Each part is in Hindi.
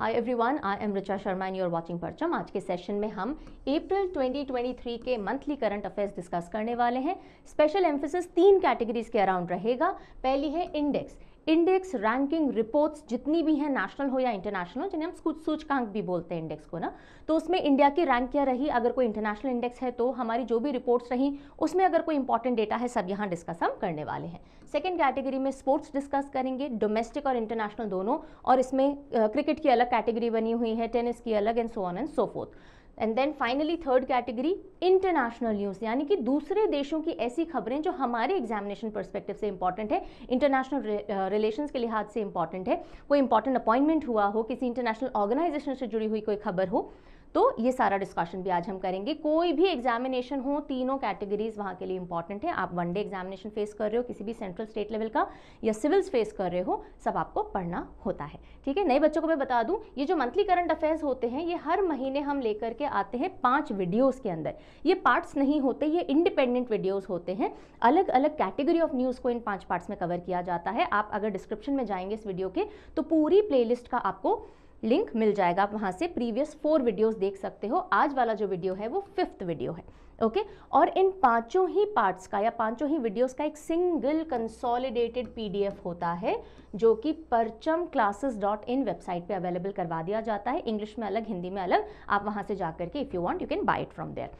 Hi everyone I am Richa Sharma and you are watching Parcham आज के सेशन में हम अप्रैल 2023 के मंथली करंट अफेयर्स डिस्कस करने वाले हैं स्पेशल एम्फोसिस तीन कैटेगरीज के अराउंड रहेगा पहली है इंडेक्स इंडेक्स रैंकिंग रिपोर्ट्स जितनी भी हैं नेशनल हो या इंटरनेशनल जिन्हें हम कुछ सूचकांक भी बोलते हैं इंडेक्स को ना तो उसमें इंडिया की रैंक क्या रही अगर कोई इंटरनेशनल इंडेक्स है तो हमारी जो भी रिपोर्ट्स रही उसमें अगर कोई इंपॉर्टेंट डेटा है सब यहाँ डिस्कस हम करने वाले हैं सेकेंड कैटेगरी में स्पोर्ट्स डिस्कस करेंगे डोमेस्टिक और इंटरनेशनल दोनों और इसमें क्रिकेट की अलग कैटेगरी बनी हुई है टेनिस की अलग and so on and so forth and then finally third category international news यानी कि दूसरे देशों की ऐसी खबरें जो हमारे एग्जामिनेशन परस्पेक्टिव से इंपॉर्टेंट है इंटरनेशनल रिलेशन के लिहाज से इंपॉर्टेंट है कोई इंपॉर्टेंट अपॉइंटमेंट हुआ हो किसी इंटरनेशनल ऑर्गेनाइजेशन से जुड़ी हुई कोई खबर हो तो ये सारा डिस्कशन भी आज हम करेंगे कोई भी एग्जामिनेशन हो तीनों कैटेगरीज वहाँ के लिए इंपॉर्टेंट है आप वनडे एग्जामिनेशन फेस कर रहे हो किसी भी सेंट्रल स्टेट लेवल का या सिविल्स फेस कर रहे हो सब आपको पढ़ना होता है ठीक है नए बच्चों को मैं बता दूँ ये जो मंथली करंट अफेयर्स होते हैं ये हर महीने हम लेकर के आते हैं पाँच वीडियोज़ के अंदर ये पार्ट्स नहीं होते ये इंडिपेंडेंट वीडियोज़ होते हैं अलग अलग कैटेगरी ऑफ न्यूज़ को इन पाँच पार्ट्स में कवर किया जाता है आप अगर डिस्क्रिप्शन में जाएंगे इस वीडियो के तो पूरी प्ले का आपको लिंक मिल जाएगा आप वहाँ से प्रीवियस फोर वीडियोस देख सकते हो आज वाला जो वीडियो है वो फिफ्थ वीडियो है ओके और इन पांचों ही पार्ट्स का या पांचों ही वीडियोस का एक सिंगल कंसोलिडेटेड पीडीएफ होता है जो कि Parcham classes dot in website पे अवेलेबल करवा दिया जाता है इंग्लिश में अलग हिंदी में अलग आप वहाँ से जा करके if you want you can buy it from there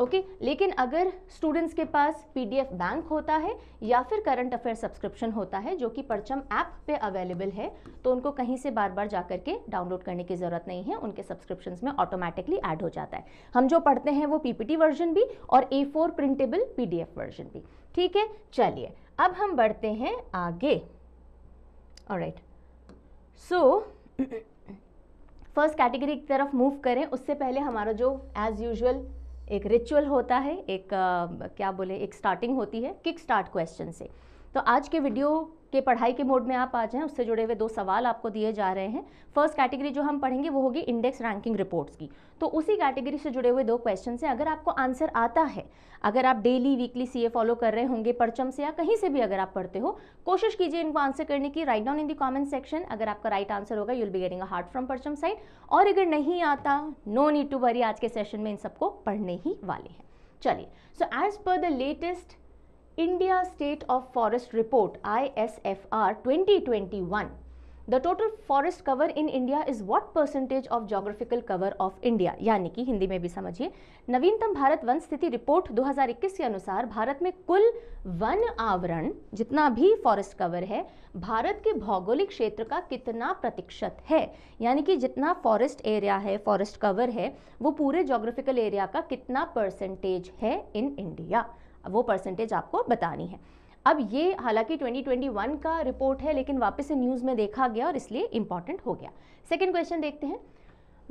okay लेकिन अगर स्टूडेंट्स के पास पीडीएफ बैंक होता है या फिर करंट अफेयर सब्सक्रिप्शन होता है जो कि परचम ऐप पे अवेलेबल है तो उनको कहीं से बार बार जाकर के डाउनलोड करने की ज़रूरत नहीं है उनके सब्सक्रिप्शन में ऑटोमेटिकली ऐड हो जाता है हम जो पढ़ते हैं वो पीपीटी वर्जन भी और ए प्रिंटेबल पी वर्जन भी ठीक है चलिए अब हम बढ़ते हैं आगे राइट सो फर्स्ट कैटेगरी की तरफ मूव करें उससे पहले हमारा जो एज यूजल एक रिचुअल होता है एक आ, क्या बोले एक स्टार्टिंग होती है किक स्टार्ट क्वेश्चन से तो आज के वीडियो के पढ़ाई के मोड में आप आ जाएं उससे जुड़े हुए दो सवाल आपको दिए जा रहे हैं फर्स्ट कैटेगरी जो हम पढ़ेंगे वो होगी इंडेक्स रैंकिंग रिपोर्ट्स की तो उसी कैटेगरी से जुड़े हुए दो क्वेश्चन हैं अगर आपको आंसर आता है अगर आप डेली वीकली सीए फॉलो कर रहे होंगे परचम से या कहीं से भी अगर आप पढ़ते हो कोशिश कीजिए इनको आंसर करने की write down in the comment section अगर आपका राइट आंसर होगा you'll be getting a heart from Parcham side और अगर नहीं आता नो नीड टू वरी आज के सेशन में इन सबको पढ़ने ही वाले हैं चलिए so as per the latest India State of Forest Report ISFR 2021. The total forest cover in India is what percentage of geographical cover of India यानी कि हिंदी में भी समझिए नवीनतम भारत वन स्थिति रिपोर्ट 2021 के अनुसार भारत में कुल वन आवरण जितना भी फॉरेस्ट कवर है भारत के भौगोलिक क्षेत्र का कितना प्रतिशत है यानी कि जितना फॉरेस्ट एरिया है फॉरेस्ट कवर है वो पूरे जोग्राफिकल एरिया का कितना परसेंटेज है इन इंडिया वो परसेंटेज आपको बतानी है अब ये हालांकि 2021 का रिपोर्ट है लेकिन वापस से न्यूज़ में देखा गया और इसलिए इम्पॉर्टेंट हो गया सेकेंड क्वेश्चन देखते हैं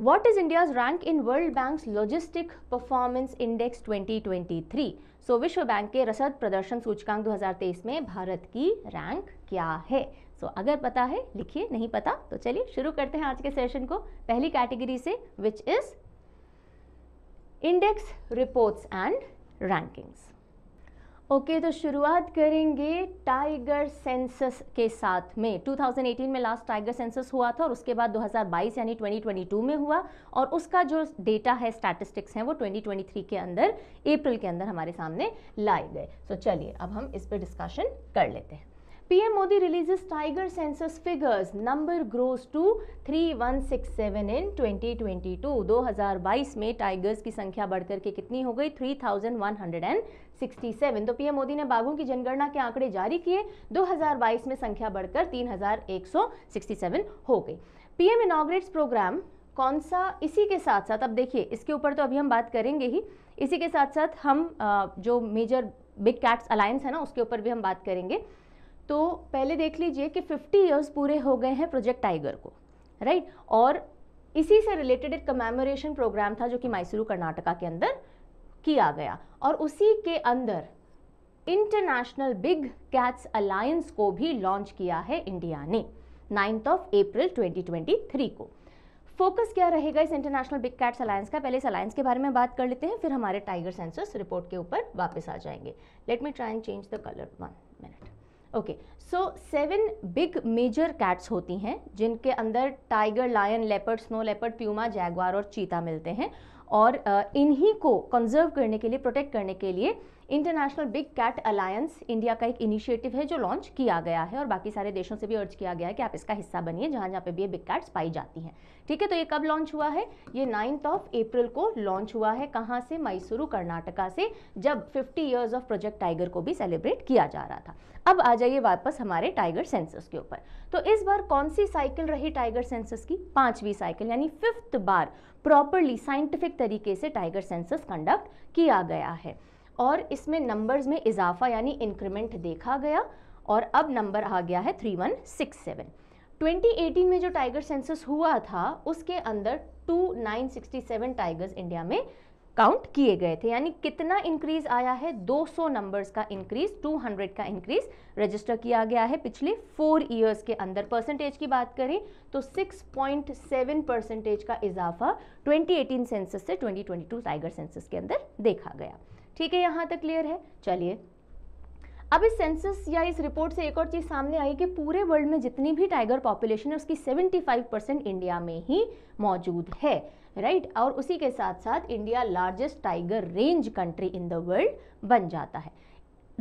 what is India's rank in World Bank logistic performance index 2023? So so, विश्व बैंक के रसद प्रदर्शन सूचकांक 2023 में भारत की रैंक क्या है सो so, अगर पता है लिखिए नहीं पता तो चलिए शुरू करते हैं आज के सेशन को पहली कैटेगरी से which is index reports and rankings okay okay, तो शुरुआत करेंगे टाइगर सेंसस के साथ में 2018 में लास्ट टाइगर सेंसस हुआ था और उसके बाद 2022 यानी 2022 में हुआ और उसका जो डेटा है स्टैटिस्टिक्स हैं वो 2023 के अंदर अप्रैल के अंदर हमारे सामने लाए गए सो चलिए अब हम इस पर डिस्कशन कर लेते हैं PM Modi releases tiger census figures number grows to 3167 in 2022. 2022 में टाइगर्स की संख्या बढ़कर के कितनी हो गई 3167. तो पीएम मोदी ने बाघों की जनगणना के आंकड़े जारी किए 2022 में संख्या बढ़कर 3167 हो गई पीएम इनाग्रेट्स प्रोग्राम कौन सा इसी के साथ साथ अब देखिए इसके ऊपर तो अभी हम बात करेंगे ही इसी के साथ साथ हम जो मेजर बिग कैट्स अलायंस है ना उसके ऊपर भी हम बात करेंगे तो पहले देख लीजिए कि 50 इयर्स पूरे हो गए हैं प्रोजेक्ट टाइगर को राइट और इसी से रिलेटेड एक कमेमोरेशन प्रोग्राम था जो कि मैसूरू कर्नाटका के अंदर किया गया और उसी के अंदर इंटरनेशनल बिग कैट्स अलायंस को भी लॉन्च किया है इंडिया ने नाइन्थ ऑफ अप्रैल 2023 को फोकस क्या रहेगा इस इंटरनेशनल बिग कैट्स अलायंस का पहले इस अलायंस के बारे में बात कर लेते हैं फिर हमारे टाइगर सेंसर्स रिपोर्ट के ऊपर वापस आ जाएंगे let me try and change the colour one minute okay so seven big major cats होती हैं जिनके अंदर tiger lion leopard snow leopard puma jaguar और चीता मिलते हैं और इन्हीं को कंजर्व करने के लिए प्रोटेक्ट करने के लिए international big cat alliance India का एक इनिशिएटिव है जो लॉन्च किया गया है और बाकी सारे देशों से भी अर्ज किया गया है कि आप इसका हिस्सा बनिए जहां जहाँ पे भी ये बिग कैट्स पाई जाती हैं ठीक है तो ये कब लॉन्च हुआ है ये नाइन्थ ऑफ अप्रैल को लॉन्च हुआ है कहाँ से मैसूरू कर्नाटका से जब fifty years of project tiger को भी सेलिब्रेट किया जा रहा था अब आ जाइए वापस हमारे टाइगर सेंसस के ऊपर तो इस बार कौन सी साइकिल रही टाइगर सेंसस की पांचवी साइकिल यानी फिफ्थ बार प्रॉपरली साइंटिफिक तरीके से टाइगर सेंसस कंडक्ट किया गया है और इसमें नंबर्स में इजाफा यानी इंक्रीमेंट देखा गया और अब नंबर आ गया है थ्री वन सिक्स सेवन 2018 में जो टाइगर सेंसस हुआ था उसके अंदर 2967 टाइगर्स इंडिया में काउंट किए गए थे यानी कितना इंक्रीज आया है 200 नंबर्स का इंक्रीज 200 का इंक्रीज रजिस्टर किया गया है पिछले फोर ईयर्स के अंदर परसेंटेज की बात करें तो 6.7 परसेंटेज का इजाफा 2018 सेंसस से 2022 टाइगर सेंसस के अंदर देखा गया ठीक है यहाँ तक क्लियर है चलिए अब इस सेंसस या इस रिपोर्ट से एक और चीज़ सामने आई कि पूरे वर्ल्ड में जितनी भी टाइगर पॉपुलेशन है उसकी 75 परसेंट इंडिया में ही मौजूद है राइट और उसी के साथ साथ India largest tiger range country in the world बन जाता है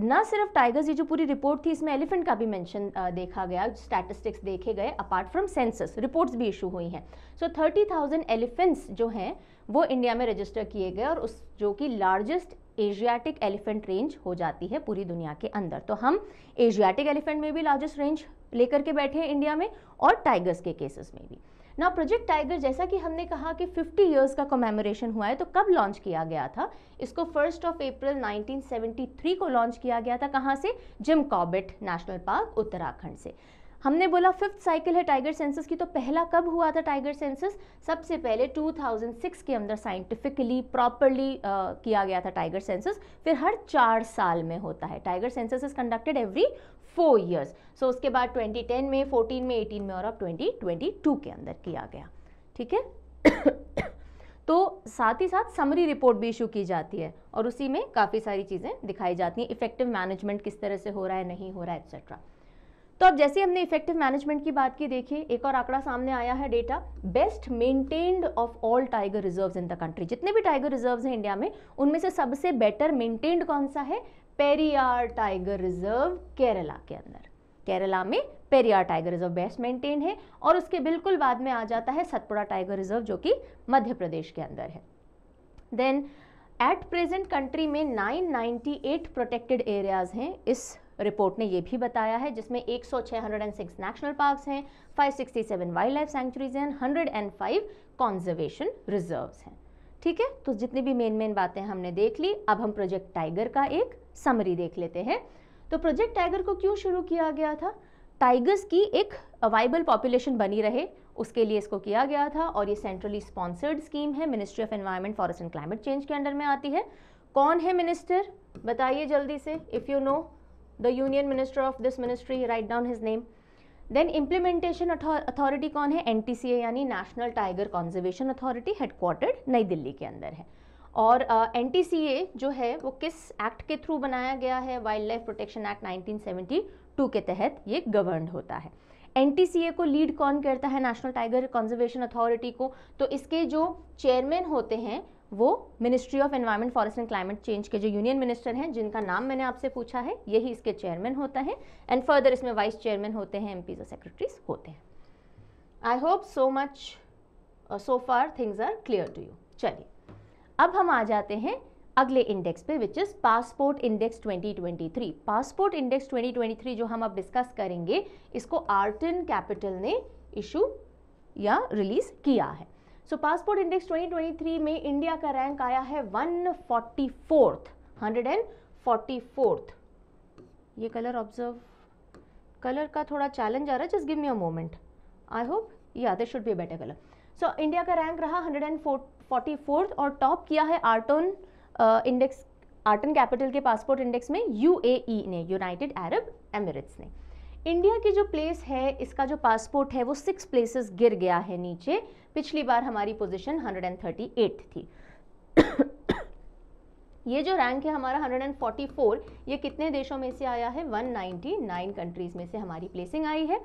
ना सिर्फ टाइगर्स ये जो पूरी रिपोर्ट थी इसमें एलिफेंट का भी मेंशन देखा गया स्टैटिस्टिक्स देखे गए अपार्ट फ्रॉम सेंसस रिपोर्ट्स भी इशू हुई हैं सो थर्टी थाउजेंड एलिफेंट्स जो हैं वो इंडिया में रजिस्टर किए गए और उस जो कि लार्जेस्ट एशियाटिक एलिफेंट रेंज हो जाती है पूरी दुनिया के अंदर तो हम एशियाटिक एलिफेंट में भी लार्जेस्ट रेंज लेकर के बैठे हैं इंडिया में और टाइगर्स के केसेस में भी ना प्रोजेक्ट टाइगर जैसा कि हमने कहा कि 50 इयर्स का कमेमोरेशन हुआ है तो कब लॉन्च किया गया था इसको फर्स्ट ऑफ अप्रैल 1973 को लॉन्च किया गया था कहाँ से Jim Corbett national park Uttarakhand से हमने बोला फिफ्थ साइकिल है टाइगर सेंसस की तो पहला कब हुआ था टाइगर सेंसस सबसे पहले 2006 के अंदर साइंटिफिकली प्रॉपरली किया गया था टाइगर सेंसस फिर हर चार साल में होता है tiger census is conducted every four years so उसके बाद 2010 में 14 में 18 में और अब 2022 के अंदर किया गया ठीक है तो साथ ही साथ समरी रिपोर्ट भी इशू की जाती है और उसी में काफ़ी सारी चीज़ें दिखाई जाती हैं इफेक्टिव मैनेजमेंट किस तरह से हो रहा है नहीं हो रहा है एक्सेट्रा तो अब जैसे हमने इफेक्टिव मैनेजमेंट की बात की देखिए एक और आंकड़ा सामने आया है data best maintained of all tiger reserves in the country जितने भी टाइगर रिजर्व्स हैं इंडिया में उनमें से सबसे बेटर मेंटेन्ड कौन सा है पेरियार टाइगर रिजर्व केरला के अंदर केरला में Periyar tiger reserve best maintain है और उसके बिल्कुल बाद में आ जाता है सतपुड़ा टाइगर रिजर्व जो कि मध्य प्रदेश के अंदर है देन एट प्रेजेंट कंट्री में 998 प्रोटेक्टेड एरियाज हैं इस रिपोर्ट ने यह भी बताया है जिसमें एक सौ नेशनल पार्क्स हैं 567 वाइल्ड लाइफ सेंचुरीज हैं 105 कॉन्जर्वेशन रिजर्व्स हैं ठीक है तो जितनी भी मेन मेन बातें हमने देख ली अब हम प्रोजेक्ट टाइगर का एक समरी देख लेते हैं तो प्रोजेक्ट टाइगर को क्यों शुरू किया गया था टाइगर्स की एक अवाइबल पॉपुलेशन बनी रहे उसके लिए इसको किया गया था और ये सेंट्रली स्पॉन्सर्ड स्कीम है ministry of environment forest and climate change के अंडर में आती है कौन है मिनिस्टर बताइए जल्दी से if you know the union minister of this ministry right down his name then implementation authority कौन है एन टी सी यानी national tiger conservation authority headquartered New Delhi के अंदर है और एन टी सी ए जो है वो किस एक्ट के थ्रू बनाया गया है wildlife protection act nineteen two के तहत ये गवर्न होता है एन टी सी ए को लीड कौन करता है नेशनल टाइगर कॉन्जर्वेशन अथॉरिटी को तो इसके जो चेयरमैन होते हैं वो ministry of environment forest and climate change के जो यूनियन मिनिस्टर हैं जिनका नाम मैंने आपसे पूछा है यही इसके चेयरमैन होता है एंड फर्दर इसमें वाइस चेयरमैन होते हैं एम और सेक्रेटरीज होते हैं I hope so much so far things are clear to you चलिए अब हम आ जाते हैं अगले इंडेक्स पे which is passport index 2023 passport index 2023 जो हम अब डिस्कस करेंगे इसको आर्टन कैपिटल ने इशू या रिलीज़ किया है सो पासपोर्ट इंडेक्स 2023 में इंडिया का रैंक आया है one forty fourth hundred and forty fourth ये कलर ऑब्जर्व कलर का थोड़ा चैलेंज आ रहा है just give me a moment I hope yeah they should be better colour so India का रैंक रहा हंड्रेड एंड फोर्टी फोर्थ और टॉप किया है आर्टोन इंडेक्स आर्टन कैपिटल के पासपोर्ट इंडेक्स में यूएई e ने यूनाइटेड अरब एमिरेट्स ने इंडिया की जो प्लेस है इसका जो पासपोर्ट है वो सिक्स प्लेसेस गिर गया है नीचे पिछली बार हमारी पोजीशन 138 थी ये जो रैंक है हमारा 144 ये कितने देशों में से आया है 199 कंट्रीज़ में से हमारी प्लेसिंग आई है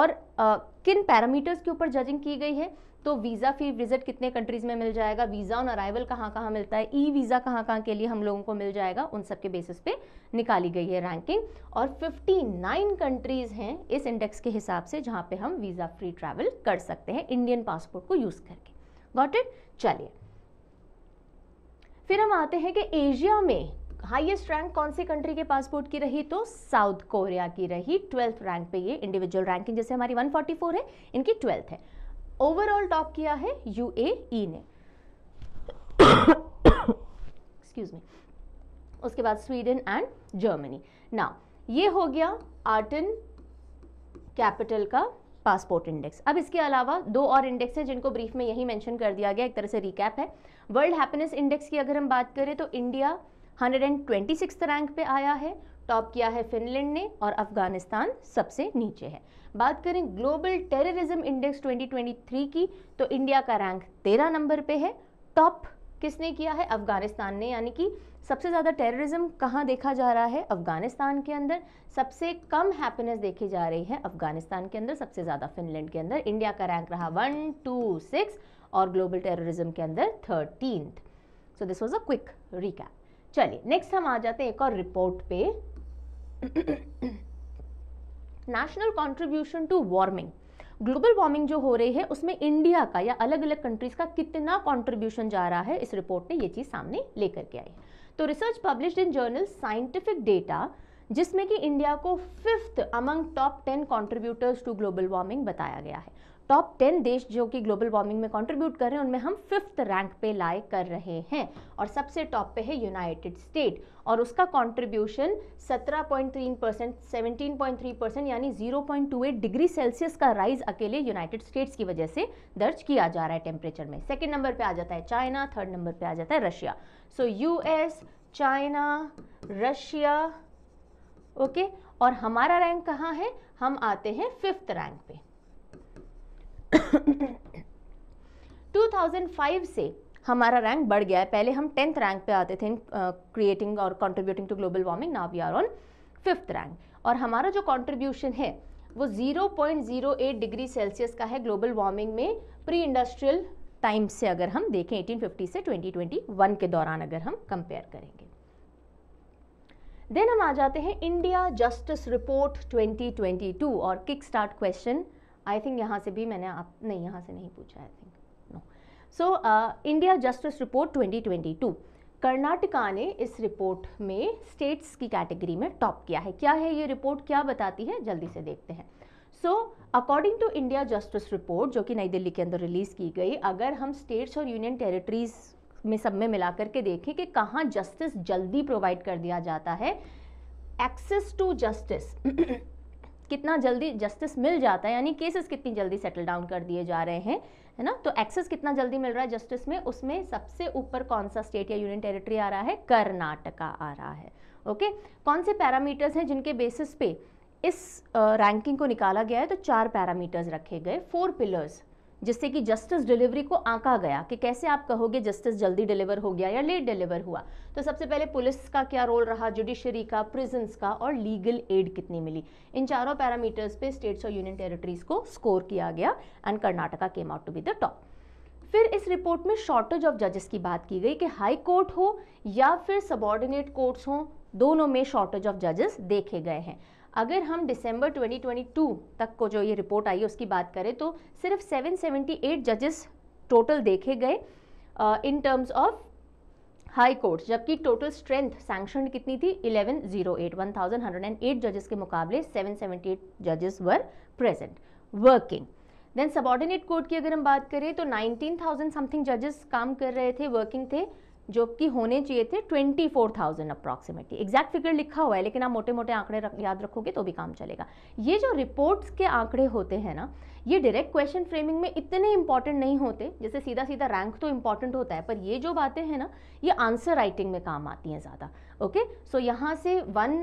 और आ, किन पैरामीटर्स के ऊपर जजिंग की गई है तो वीज़ा फ्री विजिट कितने कंट्रीज़ में मिल जाएगा वीज़ा ऑन अराइवल कहाँ कहाँ मिलता है ई वीज़ा कहाँ कहाँ के लिए हम लोगों को मिल जाएगा उन सब के बेसिस पे निकाली गई है रैंकिंग और 59 कंट्रीज़ हैं इस इंडेक्स के हिसाब से जहाँ पे हम वीज़ा फ्री ट्रैवल कर सकते हैं इंडियन पासपोर्ट को यूज़ करके गॉट इट चलिए फिर हम आते हैं कि एशिया में हाइएस्ट रैंक कौन सी कंट्री के पासपोर्ट की रही तो साउथ कोरिया की रही ट्वेल्थ रैंक पे ये इंडिविजुअल रैंकिंग जैसे हमारी 144 है इनकी ट्वेल्थ है ओवरऑल टॉप किया है यूएई ने एक्सक्यूज मी उसके बाद स्वीडन एंड जर्मनी नाउ ये हो गया आर्टन कैपिटल का पासपोर्ट इंडेक्स अब इसके अलावा दो और इंडेक्स हैं जिनको ब्रीफ में यही मेंशन कर दिया गया एक तरह से रिकैप है वर्ल्ड हैप्पीनेस इंडेक्स की अगर हम बात करें तो इंडिया सिक्स रैंक पे आया है टॉप किया है फिनलैंड ने और अफगानिस्तान सबसे नीचे है बात करें ग्लोबल टेररिज्म इंडेक्स 2023 की तो इंडिया का रैंक तेरह नंबर पे है टॉप किसने किया है अफगानिस्तान ने यानी कि सबसे ज़्यादा टेररिज्म कहाँ देखा जा रहा है अफगानिस्तान के अंदर सबसे कम हैप्पीनेस देखी जा रही है अफगानिस्तान के अंदर सबसे ज़्यादा फिनलैंड के अंदर इंडिया का रैंक रहा वन टू सिक्स और ग्लोबल टेररिज्म के अंदर thirteen so this was a quick recap चलिए नेक्स्ट हम आ जाते हैं एक और रिपोर्ट पे national contribution to warming global warming जो हो रही है उसमें इंडिया का या अलग अलग कंट्रीज़ का कितना कॉन्ट्रीब्यूशन जा रहा है इस रिपोर्ट ने ये चीज़ सामने लेकर के आई तो research publish in journal scientific data जिसमें कि इंडिया को fifth among top ten contributors to global warming बताया गया है टॉप टेन देश जो कि ग्लोबल वार्मिंग में कंट्रीब्यूट कर रहे हैं उनमें हम फिफ्थ रैंक पे लाए कर रहे हैं और सबसे टॉप पे है यूनाइटेड स्टेट और उसका कंट्रीब्यूशन 17.3 परसेंट सेवनटीन परसेंट यानी 0.28 डिग्री सेल्सियस का राइज अकेले यूनाइटेड स्टेट्स की वजह से दर्ज किया जा रहा है टेम्परेचर में सेकेंड नंबर पर आ जाता है चाइना थर्ड नंबर पर आ जाता है Russia so you China Russia okay और हमारा रैंक कहाँ है हम आते हैं फिफ्थ रैंक पर 2005 से हमारा रैंक बढ़ गया है पहले हम टेंथ रैंक पे आते थे इन क्रिएटिंग और contributing to global warming now we are on fifth rank और हमारा जो कंट्रीब्यूशन है वो 0.08 डिग्री सेल्सियस का है ग्लोबल वार्मिंग में प्री इंडस्ट्रियल टाइम से अगर हम देखें 1850 से 2021 के दौरान अगर हम कंपेयर करेंगे देन हम आ जाते हैं इंडिया जस्टिस रिपोर्ट 2022 और kick start question I think यहाँ से भी मैंने आप नहीं यहाँ से नहीं पूछा I think no so India justice report 2022 Karnataka ने इस रिपोर्ट में स्टेट्स की कैटेगरी में टॉप किया है क्या है ये रिपोर्ट क्या बताती है जल्दी से देखते हैं so according to India justice report जो कि नई दिल्ली के अंदर रिलीज़ की गई अगर हम स्टेट्स और यूनियन टेरिटरीज में सब में मिला करके देखें कि कहाँ जस्टिस जल्दी प्रोवाइड कर दिया जाता है एक्सेस टू जस्टिस कितना जल्दी जस्टिस मिल जाता है यानी केसेस कितनी जल्दी सेटल डाउन कर दिए जा रहे हैं है ना तो एक्सेस कितना जल्दी मिल रहा है जस्टिस में उसमें सबसे ऊपर कौन सा स्टेट या यूनियन टेरिटरी आ रहा है कर्नाटका आ रहा है ओके कौन से पैरामीटर्स हैं जिनके बेसिस पे इस रैंकिंग uh, को निकाला गया है तो चार पैरामीटर्स रखे गए फोर पिलर्स जिससे कि जस्टिस डिलीवरी को आंका गया कि कैसे आप कहोगे जस्टिस जल्दी डिलीवर हो गया या लेट डिलीवर हुआ तो सबसे पहले पुलिस का क्या रोल रहा जुडिशरी का प्रिजेंस का और लीगल एड कितनी मिली इन चारों पैरामीटर्स पे स्टेट्स और यूनियन टेरिटरीज को स्कोर किया गया and Karnataka came out to be the top फिर इस रिपोर्ट में शॉर्टेज ऑफ जजेस की बात की गई कि हाई कोर्ट हो या फिर सबॉर्डिनेट कोर्ट्स हों दोनों में शॉर्टेज ऑफ जजेस देखे गए हैं अगर हम दिसंबर 2022 तक को जो ये रिपोर्ट आई है उसकी बात करें तो सिर्फ 778 जजेस टोटल देखे गए in terms of high court जबकि टोटल स्ट्रेंथ सैंक्शन कितनी थी 1108 1108 जजेस के मुकाबले 778 जजेस were present working then subordinate court की अगर हम बात करें तो 19,000 समथिंग जजेस काम कर रहे थे वर्किंग थे जो कि होने चाहिए थे twenty four thousand approximately exact figure लिखा हुआ है लेकिन आप मोटे मोटे आंकड़े रख, याद रखोगे तो भी काम चलेगा ये जो रिपोर्ट्स के आंकड़े होते हैं ना ये डायरेक्ट क्वेश्चन फ्रेमिंग में इतने इंपॉर्टेंट नहीं होते जैसे सीधा सीधा रैंक तो इंपॉर्टेंट होता है पर ये जो बातें हैं ना ये आंसर राइटिंग में काम आती हैं ज़्यादा ओके सो यहाँ से one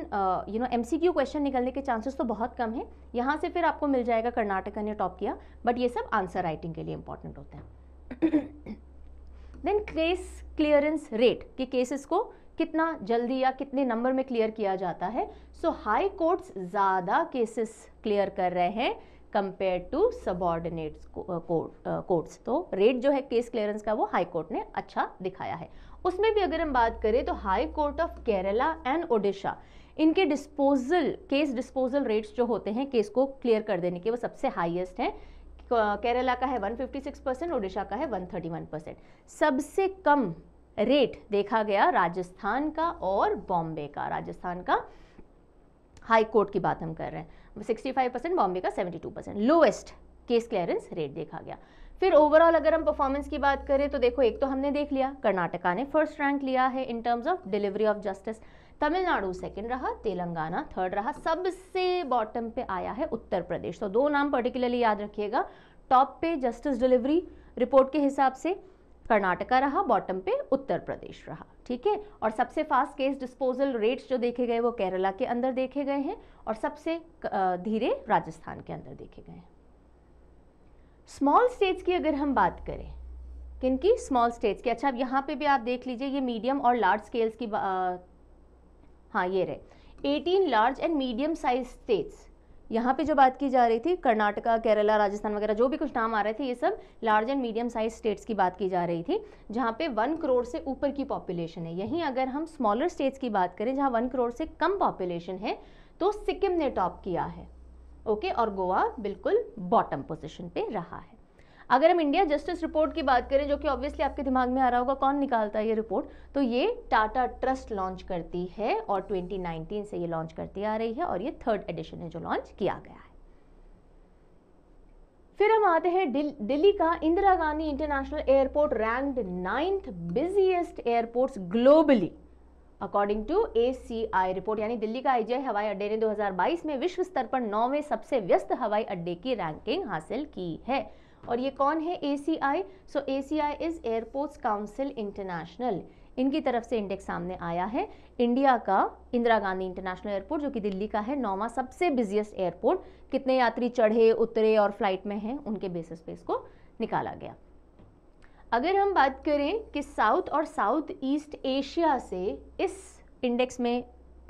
you know M question निकलने के चांसेस तो बहुत कम है यहाँ से फिर आपको मिल जाएगा कर्नाटका ने टॉप किया बट ये सब आंसर राइटिंग के लिए इंपॉर्टेंट होते हैं देन केस क्लियरेंस रेट कि केसेस को कितना जल्दी या कितने नंबर में क्लियर किया जाता है सो हाई कोर्ट्स ज़्यादा केसेस क्लियर कर रहे हैं कंपेयर टू सबॉर्डिनेट कोर्ट्स तो रेट जो है केस क्लियरेंस का वो हाई कोर्ट ने अच्छा दिखाया है उसमें भी अगर हम बात करें तो high court of Kerala and Odisha इनके डिस्पोजल केस डिस्पोजल रेट्स जो होते हैं केस को क्लियर कर देने के वो सबसे हाईएस्ट हैं केरला का है 156 परसेंट उड़ीसा का है 131 परसेंट सबसे कम रेट देखा गया राजस्थान का और बॉम्बे का राजस्थान का हाई कोर्ट की बात हम कर रहे हैं 65 परसेंट बॉम्बे का 72 percent lowest case clearance rate देखा गया फिर ओवरऑल अगर हम परफॉर्मेंस की बात करें तो देखो एक तो हमने देख लिया कर्नाटका ने फर्स्ट रैंक लिया है in terms of delivery of justice Tamil Nadu second रहा तेलंगाना थर्ड रहा सबसे बॉटम पे आया है उत्तर प्रदेश तो दो नाम पर्टिकुलरली याद रखिएगा टॉप पे जस्टिस डिलीवरी रिपोर्ट के हिसाब से कर्नाटका रहा बॉटम पे उत्तर प्रदेश रहा ठीक है और सबसे फास्ट केस डिस्पोजल रेट्स जो देखे गए वो केरला के अंदर देखे गए हैं और सबसे धीरे राजस्थान के अंदर देखे गए हैं स्मॉल स्टेट्स की अगर हम बात करें किनकी स्मॉल स्टेट्स की अच्छा अब यहाँ पे भी आप देख लीजिए ये मीडियम और लार्ज स्केल्स की हाँ ये रहे eighteen large and medium size states यहाँ पे जो बात की जा रही थी कर्नाटका केरला राजस्थान वगैरह जो भी कुछ नाम आ रहे थे ये सब large and medium size states की बात की जा रही थी जहाँ पे वन करोड़ से ऊपर की पॉपुलेशन है यहीं अगर हम स्मॉलर स्टेट्स की बात करें जहाँ वन करोड़ से कम पॉपुलेशन है तो सिक्किम ने टॉप किया है ओके और गोवा बिल्कुल बॉटम पोजिशन पर रहा है अगर हम इंडिया जस्टिस रिपोर्ट की बात करें जो कि ऑब्वियसली आपके दिमाग में आ रहा होगा कौन निकालता है ये रिपोर्ट तो ये टाटा ट्रस्ट लॉन्च करती है और 2019 से ये लॉन्च करती आ रही है और ये थर्ड एडिशन है जो लॉन्च किया गया है फिर हम आते हैं दिल्ली का Indira Gandhi international airport ranked ninth busiest airport globally according to A C I report यानी दिल्ली का आईजीआई हवाई अड्डे ने 2022 में विश्व स्तर पर नौवें सबसे व्यस्त हवाई अड्डे की रैंकिंग हासिल की है और ये कौन है A C I so A C I is airport council international इनकी तरफ से इंडेक्स सामने आया है इंडिया का इंदिरा गांधी इंटरनेशनल एयरपोर्ट जो कि दिल्ली का है नौवा सबसे बिजिएस्ट एयरपोर्ट कितने यात्री चढ़े उतरे और फ्लाइट में हैं उनके बेसिस पे इसको निकाला गया अगर हम बात करें कि साउथ और साउथ ईस्ट एशिया से इस इंडेक्स में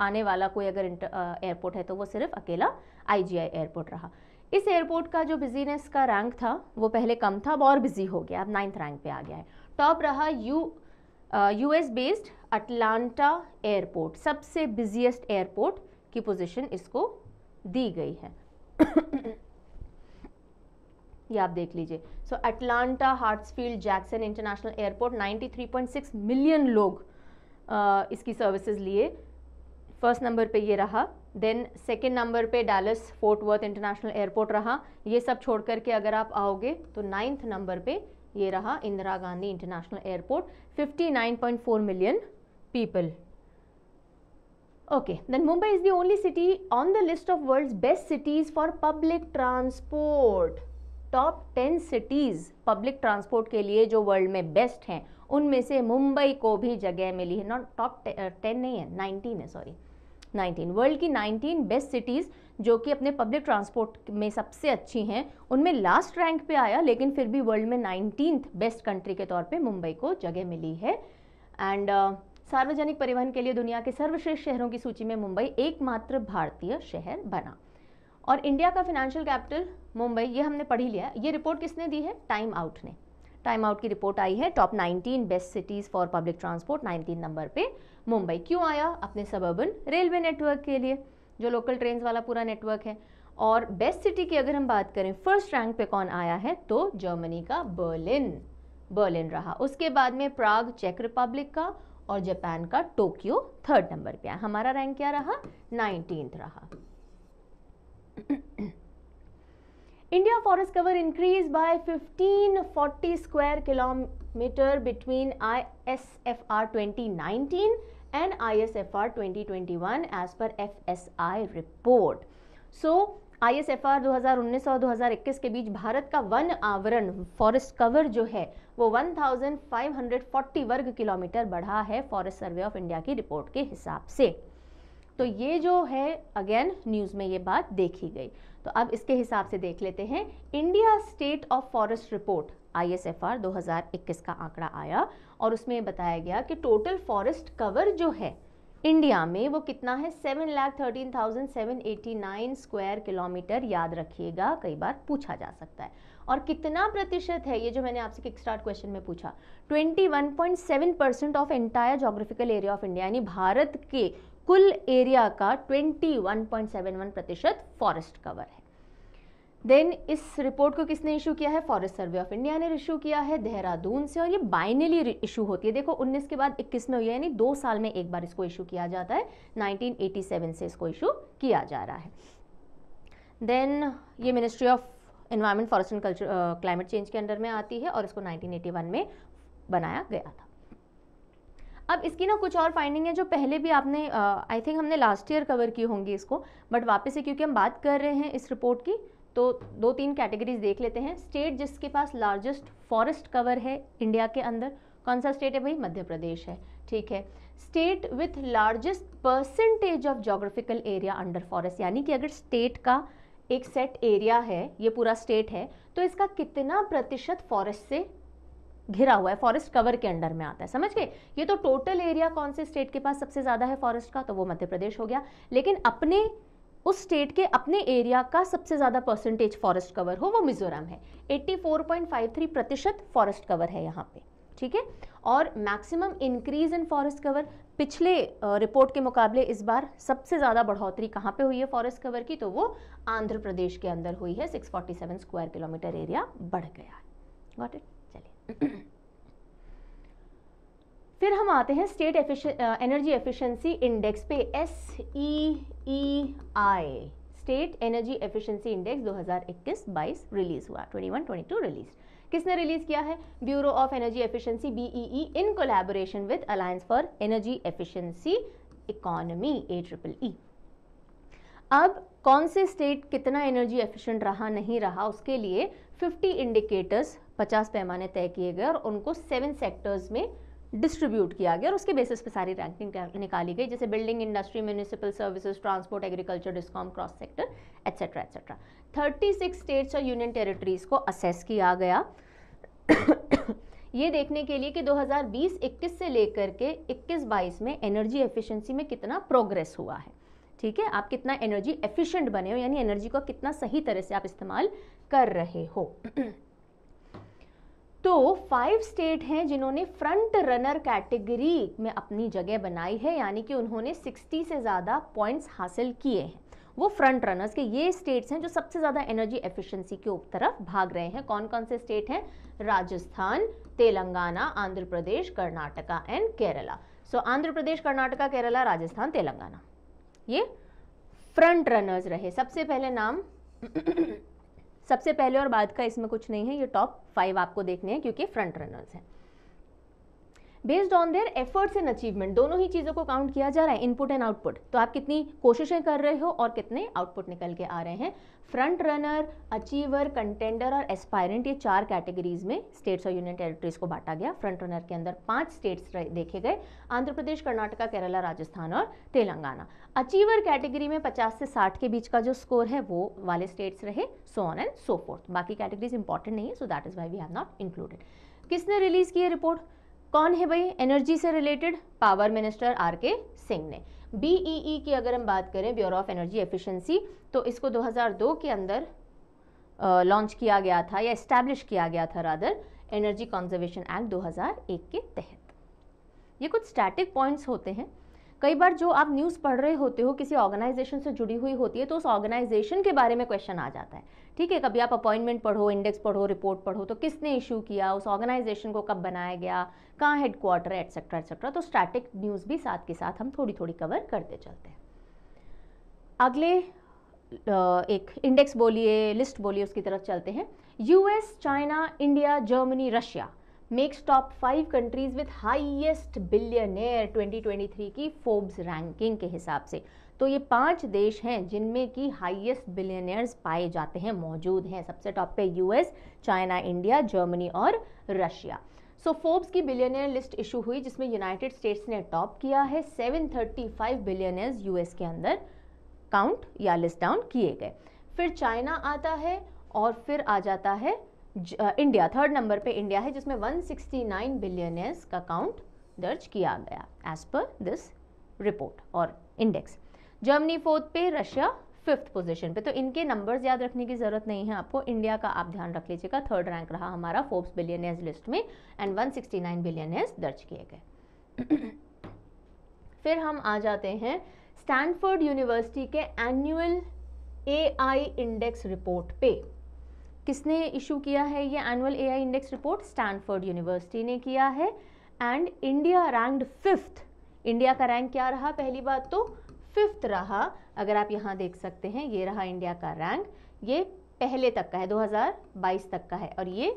आने वाला कोई अगर एयरपोर्ट है तो वो सिर्फ अकेला आईजीआई एयरपोर्ट रहा इस एयरपोर्ट का जो बिजीनेस का रैंक था वो पहले कम था अब और बिजी हो गया अब नाइन्थ रैंक पे आ गया है टॉप रहा U US based Atlanta airport सबसे बिजिएस्ट एयरपोर्ट की पोजीशन इसको दी गई है ये आप देख लीजिए so Atlanta Hartsfield Jackson international airport 93.6 million लोग uh, इसकी सर्विसेज लिए फर्स्ट नंबर पे ये रहा देन सेकेंड नंबर पे Dallas Fort Worth international airport रहा ये सब छोड़ करके अगर आप आओगे तो नाइन्थ नंबर पे ये रहा Indira Gandhi international airport 59.4 million people okay then Mumbai is the only city on the list of world best cities for public transport top ten cities public transport के लिए जो वर्ल्ड में बेस्ट हैं उनमें से मुंबई को भी जगह मिली है नॉट टॉप टेन नहीं है नाइनटीन है सॉरी 19 वर्ल्ड की 19 बेस्ट सिटीज़ जो कि अपने पब्लिक ट्रांसपोर्ट में सबसे अच्छी हैं उनमें लास्ट रैंक पे आया लेकिन फिर भी वर्ल्ड में नाइनटीन बेस्ट कंट्री के तौर पे मुंबई को जगह मिली है एंड uh, सार्वजनिक परिवहन के लिए दुनिया के सर्वश्रेष्ठ शहरों की सूची में मुंबई एकमात्र भारतीय शहर बना और इंडिया का फिनेंशियल कैपिटल मुंबई ये हमने पढ़ ही लिया ये रिपोर्ट किसने दी है टाइम आउट ने टाइम आउट की रिपोर्ट आई है top 19 best cities for public transport 19 number पे मुंबई क्यों आया अपने सबर्बन रेलवे नेटवर्क के लिए जो लोकल ट्रेन वाला पूरा नेटवर्क है और बेस्ट सिटी की अगर हम बात करें फर्स्ट रैंक पे कौन आया है तो जर्मनी का बर्लिन बर्लिन रहा उसके बाद में प्राग चेक रिपब्लिक का और जापान का टोक्यो थर्ड नंबर पे आया हमारा रैंक क्या रहा नाइनटीन रहा India forest cover increase by 1540 square kilometre between I S F R twenty nineteen and ISFR 2021 as per FSI report. So ISFR 2019 और 2021 के बीच भारत का वन आवरण फॉरेस्ट कवर जो है वो 1540 वर्ग किलोमीटर बढ़ा है फॉरेस्ट सर्वे ऑफ इंडिया की रिपोर्ट के हिसाब से तो ये जो है अगेन न्यूज़ में ये बात देखी गई तो अब इसके हिसाब से देख लेते हैं India state of forest report ISFR 2021 का आंकड़ा आया और उसमें बताया गया कि टोटल फॉरेस्ट कवर जो है इंडिया में वो कितना है seven lakh thirteen thousand seven eighty nine square kilometre याद रखिएगा कई बार पूछा जा सकता है और कितना प्रतिशत है ये जो मैंने आपसे किक स्टार्ट क्वेश्चन में पूछा twenty one point seven percent of entire geographical area of India यानी भारत के कुल एरिया का 21.71 प्रतिशत फॉरेस्ट कवर है देन इस रिपोर्ट को किसने इशू किया है फॉरेस्ट सर्वे ऑफ इंडिया ने इशू किया है देहरादून से और ये बाइनली इशू होती है देखो 19 के बाद 21 में हुई है यानी दो साल में एक बार इसको इशू किया जाता है 1987 से इसको इशू किया जा रहा है देन ये ministry of environment forest and culture climate change के अंडर में आती है और इसको नाइनटीन में बनाया गया था अब इसकी ना कुछ और फाइंडिंग है जो पहले भी आपने आई uh, थिंक हमने लास्ट ईयर कवर की होंगी इसको बट वापस से क्योंकि हम बात कर रहे हैं इस रिपोर्ट की तो दो तीन कैटेगरीज देख लेते हैं स्टेट जिसके पास लार्जेस्ट फॉरेस्ट कवर है इंडिया के अंदर कौन सा स्टेट है भाई मध्य प्रदेश है ठीक है state with largest percentage of geographical area under forest यानी कि अगर स्टेट का एक सेट एरिया है ये पूरा स्टेट है तो इसका कितना प्रतिशत फॉरेस्ट से घिरा हुआ है फॉरेस्ट कवर के अंडर में आता है समझ गए ये तो टोटल एरिया कौन से स्टेट के पास सबसे ज़्यादा है फॉरेस्ट का तो वो मध्य प्रदेश हो गया लेकिन अपने उस स्टेट के अपने एरिया का सबसे ज़्यादा परसेंटेज फॉरेस्ट कवर हो वो मिजोरम है 84.53 प्रतिशत फॉरेस्ट कवर है यहाँ पे ठीक है और maximum increase in forest cover पिछले रिपोर्ट के मुकाबले इस बार सबसे ज़्यादा बढ़ोतरी कहाँ पे हुई है फॉरेस्ट कवर की तो वो आंध्र प्रदेश के अंदर हुई है 647 स्क्वायर किलोमीटर एरिया बढ़ गया वॉट इट चलिए फिर हम आते हैं स्टेट एनर्जी एफिशिएंसी इंडेक्स पे S E E I state energy efficiency index 2021-22 release हुआ 21-22 रिलीज किसने रिलीज किया है bureau of energy efficiency BEE in collaboration with alliance for energy efficiency economy A triple E अब कौन से स्टेट कितना एनर्जी एफिशिएंट रहा नहीं रहा उसके लिए 50 इंडिकेटर्स 50 पैमाने तय किए गए और उनको सेवन सेक्टर्स में डिस्ट्रीब्यूट किया गया और उसके बेसिस पे सारी रैंकिंग निकाली गई जैसे building industry municipal services transport agriculture discom cross sector etcetera etcetera thirty six states और यूनियन टेरिटरीज को असेस किया गया ये देखने के लिए कि 2020-21 से लेकर के 21-22 में एनर्जी एफिशिएंसी में कितना प्रोग्रेस हुआ है ठीक है आप कितना एनर्जी एफिशिएंट बने हो यानी एनर्जी को कितना सही तरह से आप इस्तेमाल कर रहे हो तो फाइव स्टेट हैं जिन्होंने फ्रंट रनर कैटेगरी में अपनी जगह बनाई है यानी कि उन्होंने 60 से ज़्यादा पॉइंट्स हासिल किए हैं वो फ्रंट रनर्स के ये स्टेट्स हैं जो सबसे ज़्यादा एनर्जी एफिशिएंसी के तरफ भाग रहे हैं कौन कौन से स्टेट हैं राजस्थान तेलंगाना आंध्र प्रदेश कर्नाटका एंड केरला सो आंध्र प्रदेश कर्नाटका केरला राजस्थान तेलंगाना ये फ्रंट रनर्स रहे सबसे पहले नाम सबसे पहले और बाद का इसमें कुछ नहीं है ये टॉप फाइव आपको देखने हैं क्योंकि फ्रंट रनर्स हैं based on their efforts and achievement दोनों ही चीज़ों को काउंट किया जा रहा है इनपुट एंड आउटपुट तो आप कितनी कोशिशें कर रहे हो और कितने आउटपुट निकल के आ रहे हैं फ्रंट रनर अचीवर कंटेंडर और एस्पायरेंट ये चार कैटेगरीज में स्टेट्स और यूनियन टेरिटरीज को बांटा गया फ्रंट रनर के अंदर पांच स्टेट्स देखे गए आंध्र प्रदेश कर्नाटका केरला राजस्थान और तेलंगाना अचीवर कैटेगरी में 50 से 60 के बीच का जो स्कोर है वो वाले स्टेट्स रहे so on and so fourth बाकी कैटेगरीज इंपॉर्टेंट नहीं है so that is why we have not included किसने रिलीज़ की है रिपोर्ट कौन है भाई एनर्जी से रिलेटेड पावर मिनिस्टर आर के सिंह ने बीईई e e की अगर हम बात करें ब्यूरो ऑफ एनर्जी एफिशिएंसी तो इसको 2002 के अंदर लॉन्च किया गया था या इस्टेब्लिश किया गया था रादर एनर्जी कंजर्वेशन एक्ट 2001 के तहत ये कुछ स्टैटिक पॉइंट्स होते हैं कई बार जो आप न्यूज़ पढ़ रहे होते हो किसी ऑर्गेनाइजेशन से जुड़ी हुई होती है तो उस ऑर्गेनाइजेशन के बारे में क्वेश्चन आ जाता है ठीक है कभी आप अपॉइंटमेंट पढ़ो इंडेक्स पढ़ो रिपोर्ट पढ़ो तो किसने इशू किया उस ऑर्गेनाइजेशन को कब बनाया गया कहाँ हेडक्वार्टर है एटसेट्रा एटसेट्रा तो स्टैटिक न्यूज़ भी साथ के साथ हम थोड़ी थोड़ी कवर करते चलते हैं अगले एक इंडेक्स बोलिए लिस्ट बोलिए उसकी तरफ चलते हैं US China India Germany Russia makes top five countries with highest billionaire 2023 की फोर्ब्स रैंकिंग के हिसाब से तो ये पांच देश हैं जिनमें कि हाईएस्ट बिलियनियर्स पाए जाते हैं मौजूद हैं सबसे टॉप पे यूएस चाइना इंडिया जर्मनी और रशिया सो so, फोर्ब्स की बिलियनियर लिस्ट इशू हुई जिसमें यूनाइटेड स्टेट्स ने टॉप किया है 735 बिलियनियर्स यूएस के अंदर काउंट या लिस्ट डाउन किए गए फिर चाइना आता है और फिर आ जाता है इंडिया थर्ड नंबर पे इंडिया है जिसमें 169 बिलियनर्स का काउंट दर्ज किया गया एज पर दिस रिपोर्ट और इंडेक्स जर्मनी फोर्थ पे रशिया फिफ्थ पोजीशन पे तो इनके नंबर्स याद रखने की ज़रूरत नहीं है आपको इंडिया का आप ध्यान रख लीजिएगा थर्ड रैंक रहा हमारा फोर्ब्स बिलियनर्स लिस्ट में एंड 169 बिलियनर्स दर्ज किए गए फिर हम आ जाते हैं स्टैनफोर्ड यूनिवर्सिटी के एनुअल ए इंडेक्स रिपोर्ट पे किसने इशू किया है ये annual AI index report Stanford university ने किया है and India ranked fifth India का रैंक क्या रहा पहली बात तो फिफ्थ रहा अगर आप यहाँ देख सकते हैं ये रहा इंडिया का रैंक ये पहले तक का है 2022 तक का है और ये